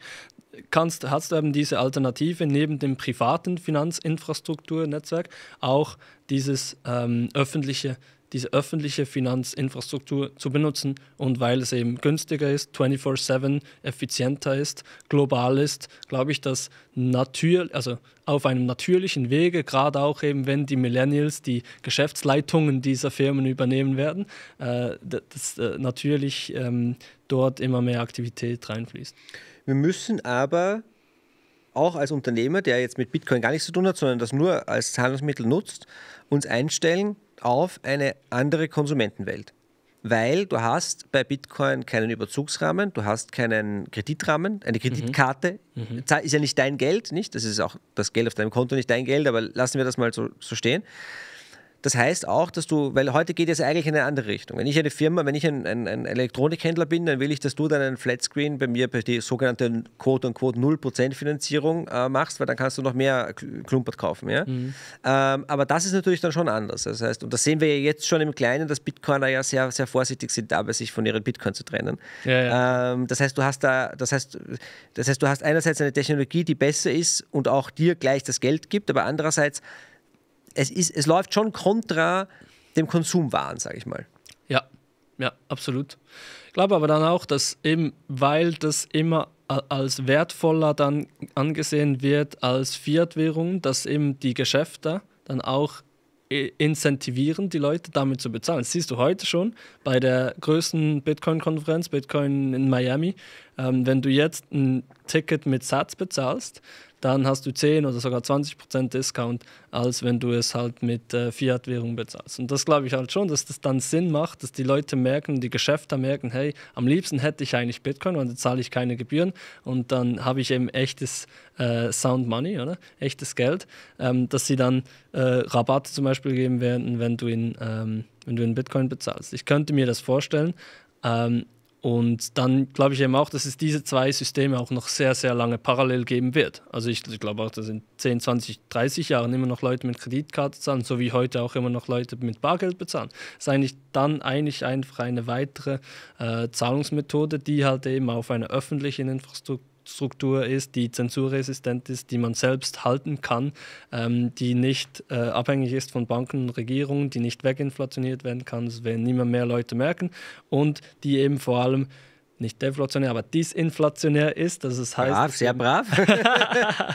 kannst, hast du eben diese Alternative neben dem privaten Finanzinfrastrukturnetzwerk auch dieses ähm, öffentliche Netzwerk diese öffentliche Finanzinfrastruktur zu benutzen und weil es eben günstiger ist, 24/7 effizienter ist, global ist, glaube ich, dass natürlich, also auf einem natürlichen Wege, gerade auch eben, wenn die Millennials die Geschäftsleitungen dieser Firmen übernehmen werden, äh, dass äh, natürlich ähm, dort immer mehr Aktivität reinfließt. Wir müssen aber auch als Unternehmer, der jetzt mit Bitcoin gar nichts zu tun hat, sondern das nur als Zahlungsmittel nutzt, uns einstellen, auf eine andere Konsumentenwelt. Weil du hast bei Bitcoin keinen Überzugsrahmen, du hast keinen Kreditrahmen, eine mhm. Kreditkarte mhm. ist ja nicht dein Geld, nicht? Das ist auch das Geld auf deinem Konto nicht dein Geld, aber lassen wir das mal so, so stehen. Das heißt auch, dass du, weil heute geht es eigentlich in eine andere Richtung. Wenn ich eine Firma, wenn ich ein, ein, ein Elektronikhändler bin, dann will ich, dass du deinen Flatscreen bei mir bei die sogenannte Quote und Quote 0% Finanzierung äh, machst, weil dann kannst du noch mehr Klumpert kaufen. Ja? Mhm. Ähm, aber das ist natürlich dann schon anders. Das heißt, und das sehen wir ja jetzt schon im Kleinen, dass Bitcoiner ja sehr, sehr vorsichtig sind dabei, sich von ihren Bitcoin zu trennen. Ja, ja. Ähm, das heißt, du hast da, das heißt, das heißt, du hast einerseits eine Technologie, die besser ist und auch dir gleich das Geld gibt, aber andererseits es, ist, es läuft schon kontra dem Konsumwahn, sage ich mal. Ja, ja, absolut. Ich glaube aber dann auch, dass eben, weil das immer als wertvoller dann angesehen wird als Fiat-Währung, dass eben die Geschäfte dann auch äh, incentivieren, die Leute damit zu bezahlen. Das siehst du heute schon bei der größten Bitcoin-Konferenz, Bitcoin in Miami. Ähm, wenn du jetzt ein Ticket mit Satz bezahlst, dann hast du 10 oder sogar 20 Prozent Discount, als wenn du es halt mit äh, Fiat-Währung bezahlst. Und das glaube ich halt schon, dass das dann Sinn macht, dass die Leute merken, die Geschäfte merken, hey, am liebsten hätte ich eigentlich Bitcoin, weil dann zahle ich keine Gebühren und dann habe ich eben echtes äh, Sound Money, oder? Echtes Geld, ähm, dass sie dann äh, Rabatte zum Beispiel geben werden, wenn du in, ähm, wenn du in Bitcoin bezahlst. Ich könnte mir das vorstellen. Ähm, und dann glaube ich eben auch, dass es diese zwei Systeme auch noch sehr, sehr lange parallel geben wird. Also ich, ich glaube auch, dass in 10, 20, 30 Jahren immer noch Leute mit Kreditkarte zahlen, so wie heute auch immer noch Leute mit Bargeld bezahlen. Das ist eigentlich dann eigentlich einfach eine weitere äh, Zahlungsmethode, die halt eben auf einer öffentlichen Infrastruktur Struktur ist, die zensurresistent ist, die man selbst halten kann, ähm, die nicht äh, abhängig ist von Banken und Regierungen, die nicht weginflationiert werden kann, das werden immer mehr Leute merken und die eben vor allem nicht deflationär, aber disinflationär ist. Das heißt, brav, sehr brav.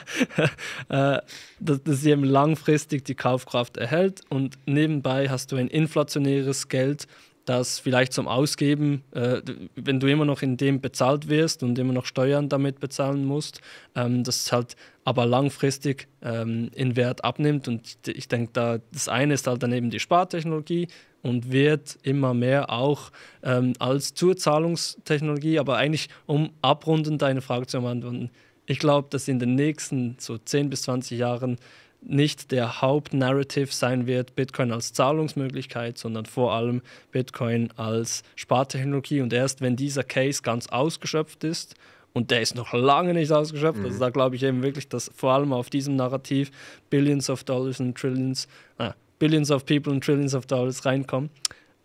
[LAUGHS] Äh, dass, dass eben langfristig die Kaufkraft erhält und nebenbei hast du ein inflationäres Geld, dass vielleicht zum Ausgeben, äh, wenn du immer noch in dem bezahlt wirst und immer noch Steuern damit bezahlen musst, ähm, das halt aber langfristig ähm, in Wert abnimmt. Und ich denke, da das eine ist halt daneben die Spartechnologie und wird immer mehr auch ähm, als zur Zahlungstechnologie, aber eigentlich um abrundend deine Frage zu beantworten. Ich glaube, dass in den nächsten so 10 bis 20 Jahren nicht der Hauptnarrative sein wird, Bitcoin als Zahlungsmöglichkeit, sondern vor allem Bitcoin als Spartechnologie. Und erst wenn dieser Case ganz ausgeschöpft ist, und der ist noch lange nicht ausgeschöpft, mhm. also da glaube ich eben wirklich, dass vor allem auf diesem Narrativ Billions of Dollars und Trillions, äh, Billions of People und Trillions of Dollars reinkommen.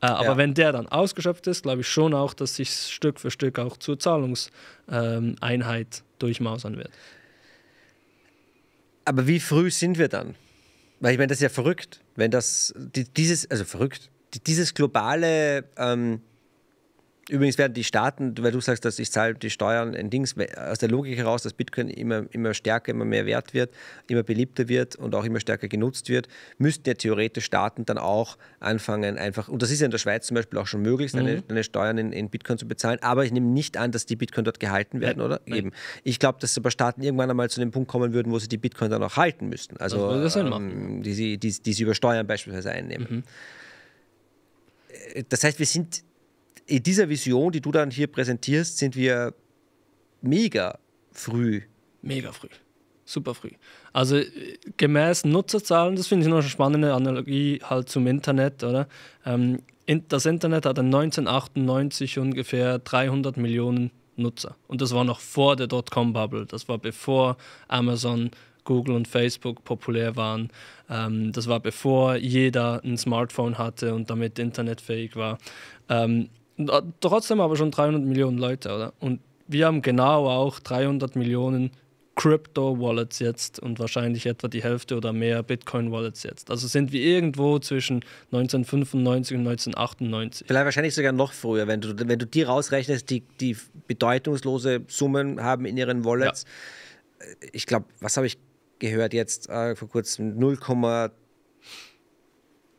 Äh, aber ja. wenn der dann ausgeschöpft ist, glaube ich schon auch, dass sich Stück für Stück auch zur Zahlungseinheit ähm, durchmausern wird. Aber wie früh sind wir dann? Weil ich meine, das ist ja verrückt, wenn das dieses, also verrückt, dieses globale ähm, Übrigens werden die Staaten, weil du sagst, dass ich zahle die Steuern ein Dings, aus der Logik heraus, dass Bitcoin immer, immer stärker, immer mehr wert wird, immer beliebter wird und auch immer stärker genutzt wird, müssten ja theoretisch Staaten dann auch anfangen, einfach, und das ist ja in der Schweiz zum Beispiel auch schon möglich, seine, mhm. seine Steuern in, in, Bitcoin zu bezahlen, aber ich nehme nicht an, dass die Bitcoin dort gehalten werden, Nein. oder? Nein. Eben. Ich glaube, dass aber Staaten irgendwann einmal zu dem Punkt kommen würden, wo sie die Bitcoin dann auch halten müssten. Also, ähm, die, sie, die, die, sie über Steuern beispielsweise einnehmen. Mhm. Äh, das heißt, wir sind in dieser Vision, die du dann hier präsentierst, sind wir mega früh. Mega früh. Super früh. Also äh, gemäß Nutzerzahlen, das finde ich noch eine spannende Analogie halt zum Internet, oder? Ähm, das Internet hatte 1998 ungefähr 300 Millionen Nutzer. Und das war noch vor der Dotcom-Bubble. Das war bevor Amazon, Google und Facebook populär waren. Ähm, das war bevor jeder ein Smartphone hatte und damit internetfähig war. Ähm, äh, trotzdem aber schon 300 Millionen Leute, oder? Und wir haben genau auch 300 Millionen Crypto-Wallets jetzt und wahrscheinlich etwa die Hälfte oder mehr Bitcoin-Wallets jetzt. Also sind wir irgendwo zwischen 1995 und 1998. Vielleicht wahrscheinlich sogar noch früher, wenn du, wenn du die rausrechnest, die, die bedeutungslose Summen haben in ihren Wallets. Ja. Ich glaube, was habe ich gehört jetzt äh, vor kurzem? 0,3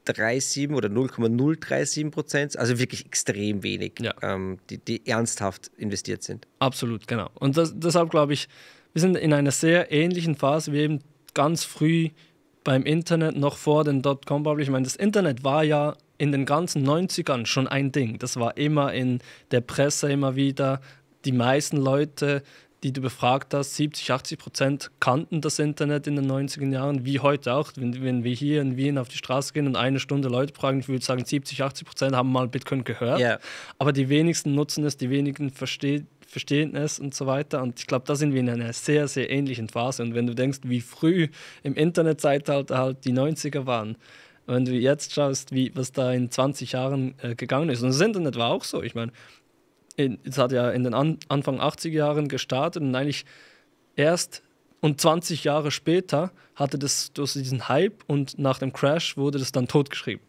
0,37 oder 0,037 Prozent, also wirklich extrem wenig, ja. ähm, die, die, ernsthaft investiert sind. Absolut, genau. Und das, deshalb glaube ich, wir sind in einer sehr ähnlichen Phase wie eben ganz früh beim Internet, noch vor den Dotcom-Bubble. Ich meine, das Internet war ja in den ganzen 90ern schon ein Ding. Das war immer in der Presse immer wieder. Die meisten Leute die du befragt hast, 70, 80 Prozent kannten das Internet in den 90er Jahren, wie heute auch. Wenn, wenn wir hier in Wien auf die Straße gehen und eine Stunde Leute fragen, ich würde sagen, 70, 80 Prozent haben mal Bitcoin gehört. Yeah. Aber die wenigsten nutzen es, die wenigen verstehen verstehen es und so weiter. Und ich glaube, da sind wir in einer sehr, sehr ähnlichen Phase. Und wenn du denkst, wie früh im Internetzeitalter halt die 90er waren, wenn du jetzt schaust, wie, was da in 20 Jahren äh, gegangen ist. Und das Internet war auch so. Ich meine, es hat ja in den An Anfang 80er Jahren gestartet und eigentlich erst und 20 Jahre später hatte das durch diesen Hype und nach dem Crash wurde das dann totgeschrieben.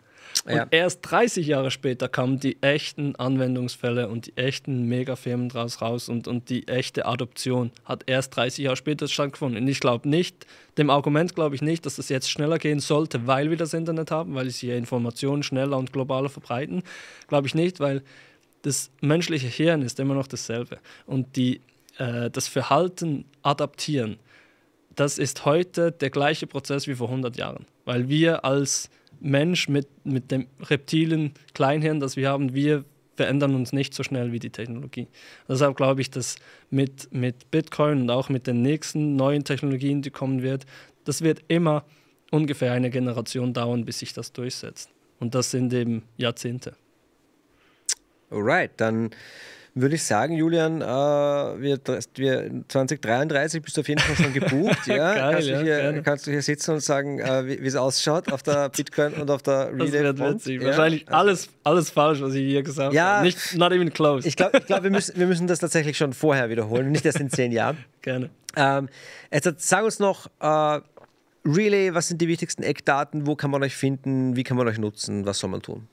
Ja. Und erst 30 Jahre später kamen die echten Anwendungsfälle und die echten Megafirmen draus raus und, und die echte Adoption hat erst 30 Jahre später stattgefunden. Und ich glaube nicht, dem Argument glaube ich nicht, dass das jetzt schneller gehen sollte, weil wir das Internet haben, weil sich hier Informationen schneller und globaler verbreiten. Glaube ich nicht, weil das menschliche Hirn ist immer noch dasselbe. Und die, äh, das Verhalten adaptieren, das ist heute der gleiche Prozess wie vor 100 Jahren. Weil wir als Mensch mit, mit dem reptilen Kleinhirn, das wir haben, wir verändern uns nicht so schnell wie die Technologie. Deshalb glaube ich, dass mit, mit Bitcoin und auch mit den nächsten neuen Technologien, die kommen wird, das wird immer ungefähr eine Generation dauern, bis sich das durchsetzt. Und das sind eben Jahrzehnte. Alright, dann würde ich sagen, Julian, äh, wir, wir 2033 bist du auf jeden Fall schon gebucht. [LAUGHS] ja? Geil, kannst, du hier, kannst, du hier, sitzen und sagen, äh, wie es ausschaut auf der [LAUGHS] Bitcoin und auf der Relay. Das ja? Wahrscheinlich also alles, alles falsch, was ich hier gesagt ja, habe. Nicht, not even close. Ich glaube, glaub, wir, müssen, wir müssen das tatsächlich schon vorher wiederholen, nicht erst in zehn Jahren. [LAUGHS] Gerne. Ähm, jetzt sag uns noch, äh, Relay, was sind die wichtigsten Eckdaten, wo kann man euch finden, wie kann man euch nutzen, was soll man tun?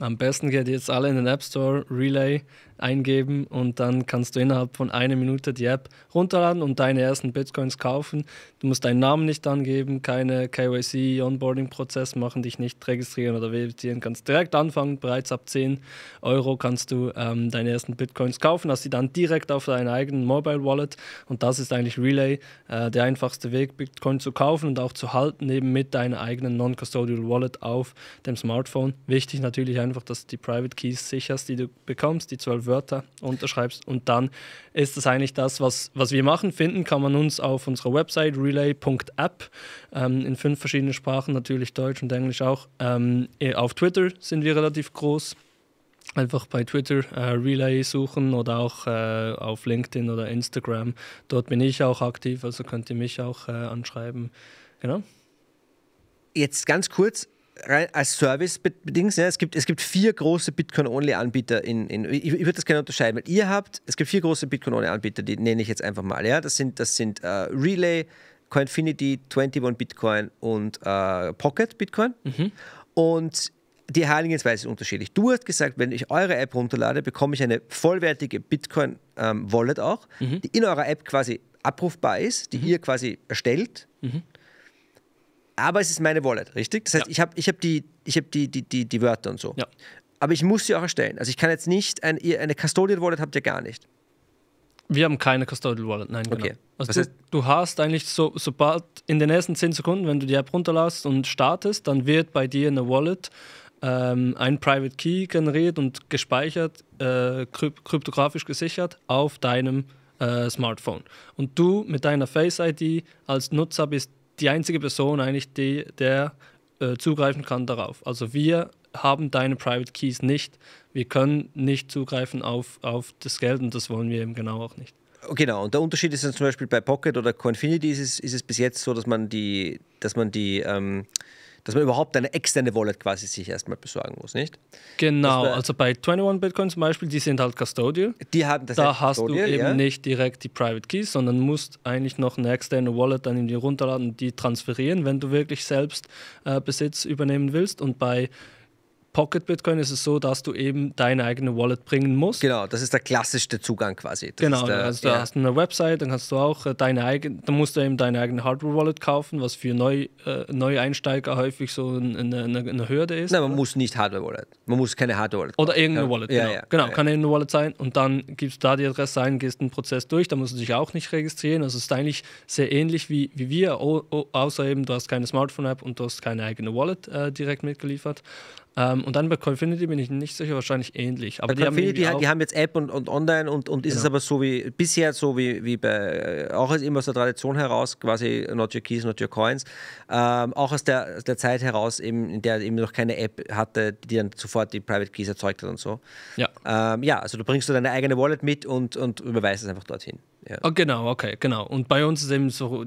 Am besten geht jetzt alle in den App Store Relay eingeben und dann kannst du innerhalb von einer Minute die App runterladen und deine ersten Bitcoins kaufen. Du musst deinen Namen nicht angeben, keine KYC, Onboarding-Prozess machen, dich nicht registrieren oder verifizieren. Kannst direkt anfangen, bereits ab 10 Euro kannst du ähm, deine ersten Bitcoins kaufen, hast sie dann direkt auf deinen eigenen Mobile Wallet und das ist eigentlich Relay äh, der einfachste Weg, Bitcoin zu kaufen und auch zu halten, eben mit deiner eigenen Non-Custodial Wallet auf dem Smartphone. Wichtig natürlich einfach, dass du die Private Keys sicherst, die du bekommst, die zwölf Wörter unterschreibst und dann ist das eigentlich das, was, was wir machen. Finden kann man uns auf unserer Website relay.app ähm, in fünf verschiedenen Sprachen, natürlich Deutsch und Englisch auch. Ähm, eh, auf Twitter sind wir relativ groß einfach bei Twitter äh, Relay suchen oder auch äh, auf LinkedIn oder Instagram. Dort bin ich auch aktiv, also könnt ihr mich auch äh, anschreiben. Genau. Jetzt ganz kurz, rein als Service bedingt, ja, ne? es, gibt, es gibt vier große Bitcoin-Only-Anbieter in, in, ich, würde das gerne unterscheiden, weil ihr habt, es gibt vier große Bitcoin-Only-Anbieter, die nenne ich jetzt einfach mal, ja, das sind, das sind uh, Relay, Coinfinity, 21 Bitcoin und uh, Pocket Bitcoin mhm. und die Herangehensweise ist unterschiedlich. Du hast gesagt, wenn ich eure App runterlade, bekomme ich eine vollwertige Bitcoin-Wallet ähm, auch, mhm. die in eurer App quasi abrufbar ist, die mhm. ihr quasi erstellt. Mhm. Aber es ist meine Wallet, richtig? Das heißt, ja. ich habe ich hab die, hab die, die, die, die Wörter und so. Ja. Aber ich muss sie auch erstellen. Also ich kann jetzt nicht, ein, eine Custodial Wallet habt ihr gar nicht. Wir haben keine Custodial Wallet, nein, genau. okay. genau. Also du, du, hast eigentlich, so, sobald in den ersten 10 Sekunden, wenn du die App runterlässt und startest, dann wird bei dir in der Wallet ähm, ein Private Key generiert und gespeichert, äh, kryp kryptografisch gesichert auf deinem äh, Smartphone. Und du mit deiner Face ID als Nutzer bist die einzige Person eigentlich, die, der äh, zugreifen kann darauf. Also wir haben deine Private Keys nicht. Wir können nicht zugreifen auf, auf das Geld und das wollen wir eben genau auch nicht. Genau, und der Unterschied ist dann zum Beispiel bei Pocket oder Coinfinity ist es, ist es bis jetzt so, dass man die, dass man die ähm dass man überhaupt eine externe Wallet quasi sich erstmal besorgen muss, nicht? Genau, also bei 21 Bitcoin zum Beispiel, die sind halt Custodial. Die haben das Da halt hast du eben ja. nicht direkt die Private Keys, sondern musst eigentlich noch eine externe Wallet dann in die runterladen und die transferieren, wenn du wirklich selbst äh, Besitz übernehmen willst. Und bei Pocket Bitcoin ist es so, dass du eben deine eigene Wallet bringen musst. Genau, das ist der klassischste Zugang quasi. Das genau, der, also ja. du hast eine Website, dann kannst du auch äh, deine eigene, dann musst du eben deine eigene Hardware Wallet kaufen, was für Neu, äh, Neueinsteiger häufig so eine, eine, eine Hürde ist. Nein, man oder? muss nicht Hardware Wallet. Man muss keine Hardware Wallet. Kaufen. Oder irgendeine ja. Wallet. Genau, ja, genau kann irgendeine Wallet sein und dann gibst du da die Adresse ein, gehst den Prozess durch, da musst du dich auch nicht registrieren. Also es ist eigentlich sehr ähnlich wie, wie wir, außer eben du hast keine Smartphone-App und du hast keine eigene Wallet äh, direkt mitgeliefert. Ähm, und dann bei Confinity bin ich nicht sicher, wahrscheinlich ähnlich. Aber bei die Confinity, haben, die haben jetzt App und, und online und, und ist genau. es aber so wie bisher, so wie, wie bei, äh, auch immer aus der Tradition heraus, quasi not your keys, not your coins, ähm, auch aus der, der Zeit heraus, eben, in der eben noch keine App hatte, die dann sofort die Private Keys erzeugt hat und so. Ja, ähm, ja also du bringst du deine eigene Wallet mit und, und überweist es einfach dorthin. Ja. Ah, genau, okay, genau. Und bei uns ist eben so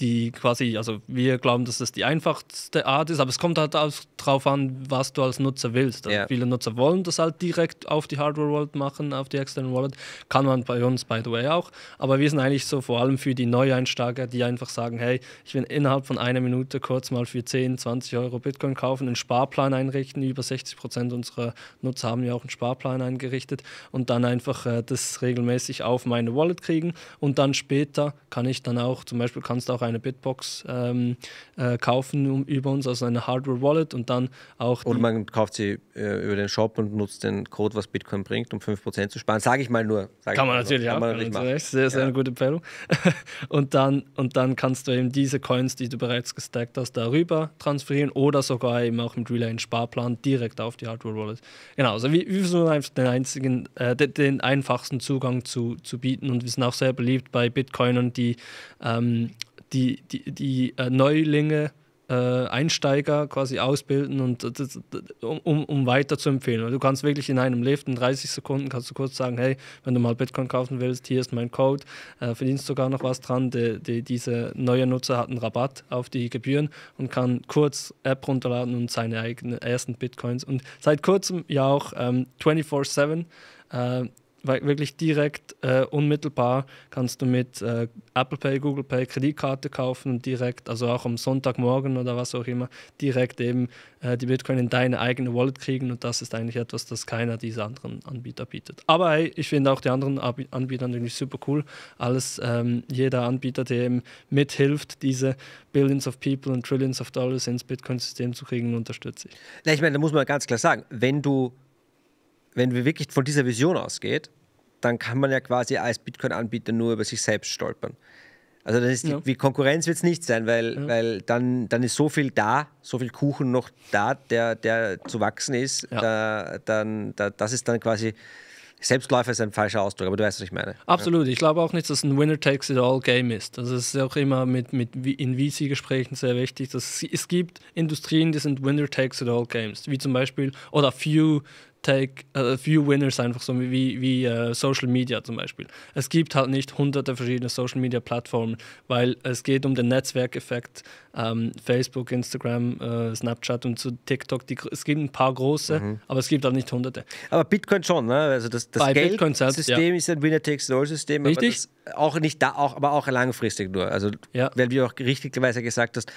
die quasi, also wir glauben, dass das die einfachste Art ist, aber es kommt halt auch drauf an, was du als Nutzer willst. Also ja. Viele Nutzer wollen das halt direkt auf die Hardware Wallet machen, auf die externe Wallet. Kann man bei uns, by the way, auch. Aber wir sind eigentlich so vor allem für die Neueinsteiger, die einfach sagen, hey, ich will innerhalb von einer Minute kurz mal für 10, 20 Euro Bitcoin kaufen, einen Sparplan einrichten. Über 60 Prozent unserer Nutzer haben ja auch einen Sparplan eingerichtet und dann einfach äh, das regelmäßig auf meine Wallet kriegen und dann später kann ich dann auch, zum Beispiel kannst du auch eine Bitbox ähm, äh, kaufen um, über uns, also eine Hardware-Wallet und dann auch... Oder man kauft sie äh, über den Shop und nutzt den Code, was Bitcoin bringt, um 5% zu sparen. Sage ich mal nur. Kann man natürlich auch. Kann man natürlich also sehr, sehr ja. eine gute Empfehlung. [LAUGHS] und, dann, und dann kannst du eben diese Coins, die du bereits gestackt hast, darüber transferieren oder sogar eben auch mit Relay in Sparplan direkt auf die Hardware Wallet. Genau, also wir, wir versuchen einfach den einzigen, äh, den, den einfachsten Zugang zu, zu bieten und wir sind auch sehr sehr beliebt bei Bitcoinern, die, ähm, die, die, die äh, Neulinge, äh, Einsteiger quasi ausbilden, und, äh, um, um weiter zu empfehlen. Also du kannst wirklich in einem Lift in 30 Sekunden kannst du kurz sagen, hey, wenn du mal Bitcoin kaufen willst, hier ist mein Code, äh, verdienst sogar noch was dran. Die, die, diese neue Nutzer hat einen Rabatt auf die Gebühren und kann kurz App runterladen und seine eigenen ersten Bitcoins. Und seit kurzem ja auch ähm, 24-7 wirklich direkt, äh, unmittelbar kannst du mit äh, Apple Pay, Google Pay Kreditkarte kaufen und direkt, also auch am Sonntagmorgen oder was auch immer, direkt eben äh, die Bitcoin in deine eigene Wallet kriegen und das ist eigentlich etwas, das keiner dieser anderen Anbieter bietet. Aber hey, ich finde auch die anderen Anbieter natürlich super cool. Alles, ähm, jeder Anbieter, der eben mithilft, diese Billions of People und Trillions of Dollars ins Bitcoin-System zu kriegen, unterstütze ich. Na, ich meine, da muss man ganz klar sagen, wenn du wenn wir wirklich von dieser Vision ausgeht, dann kann man ja quasi als Bitcoin-Anbieter nur über sich selbst stolpern. Also das ist ja. wie Konkurrenz wird es nicht sein, weil, ja. weil dann, dann ist so viel da, so viel Kuchen noch da, der, der zu wachsen ist. Ja. Da, dann, da, das ist dann quasi Selbstläufer ist ein falscher Ausdruck, aber du weißt, was ich meine. Absolut. Ich glaube auch nicht, dass ein Winner takes it all Game ist. Also es ist auch immer mit, mit in VC-Gesprächen sehr wichtig, dass es, es, gibt Industrien, die sind Winner takes it all Games, wie zum Beispiel oder Few Take a Few Winners einfach so wie, wie äh, Social Media zum Beispiel. Es gibt halt nicht hunderte verschiedene Social Media Plattformen, weil es geht um den Netzwerkeffekt. Ähm, Facebook, Instagram, äh, Snapchat und zu TikTok. Die, es gibt ein paar große, mhm. aber es gibt halt nicht hunderte. Aber Bitcoin schon, ne? Also das, das Geldsystem ja. ist ein Winner Takes All System. Richtig auch nicht da, auch, aber auch langfristig nur. Also, ja. weil wie auch richtigerweise gesagt hast,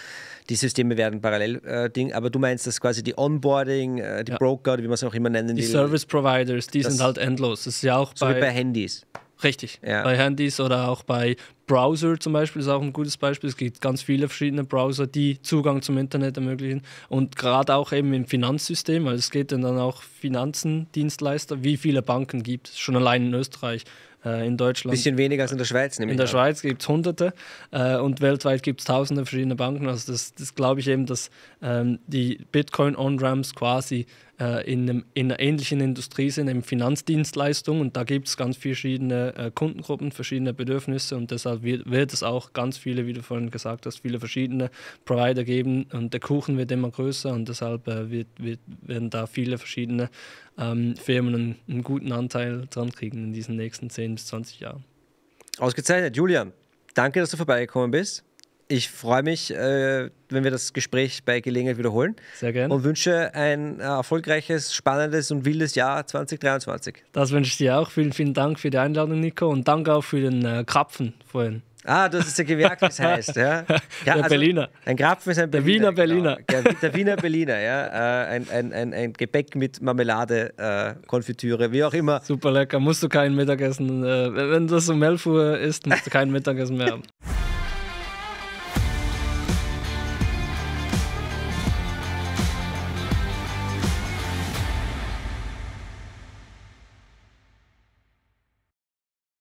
die Systeme werden parallel äh, Ding, aber du meinst, dass quasi die Onboarding, äh, die ja. Broker, wie man es auch immer nennen Die, die Service Providers, die sind halt endlos. Das ist ja auch so bei, bei Handys. Richtig. Ja. Bei Handys oder auch bei Browser zum Beispiel ist auch ein gutes Beispiel. Es gibt ganz viele verschiedene Browser, die Zugang zum Internet ermöglichen. Und gerade auch eben im Finanzsystem, weil es geht dann auch Finanzen, Dienstleister, wie viele Banken gibt es schon allein in Österreich. Äh, in Deutschland. Bisschen weniger als in der Schweiz, nämlich. In der auch. Schweiz gibt es Hunderte äh, und weltweit gibt es Tausende verschiedene Banken. Also, das, das glaube ich eben, dass ähm, die Bitcoin-On-Ramps quasi äh, in, einem, in, einer ähnlichen Industrie sind, eben Finanzdienstleistungen. Und da gibt es ganz verschiedene äh, Kundengruppen, verschiedene Bedürfnisse. Und deshalb wird, wird, es auch ganz viele, wie du vorhin gesagt hast, viele verschiedene Provider geben. Und der Kuchen wird immer größer. Und deshalb äh, wird, wird, werden da viele verschiedene ähm, Firmen einen, einen, guten Anteil dran kriegen in diesen nächsten 10 bis 20 Jahren. Ausgezeichnet, Julian. Danke, dass du vorbeigekommen bist. Ich freue mich, äh, wenn wir das Gespräch bei Gelegenheit wiederholen. Sehr gerne. Und wünsche ein äh, erfolgreiches, spannendes und wildes Jahr 2023. Das wünsche ich dir auch. Vielen, vielen Dank für die Einladung, Nico. Und danke auch für den äh, Krapfen vorhin. Ah, das ist der Gewerk, wie es heißt. Ja. [LAUGHS] ja der also Berliner. Ein Grapfen ist ein Berliner. Der Wiener genau. Berliner. Der, der, Wiener Berliner, ja. Äh, ein, ein, ein, ein, Gebäck mit Marmelade, äh, Konfitüre, wie auch immer. Super lecker, musst du kein Mittagessen. Äh, wenn das so Melfur Uhr ist, musst du kein Mittagessen mehr haben.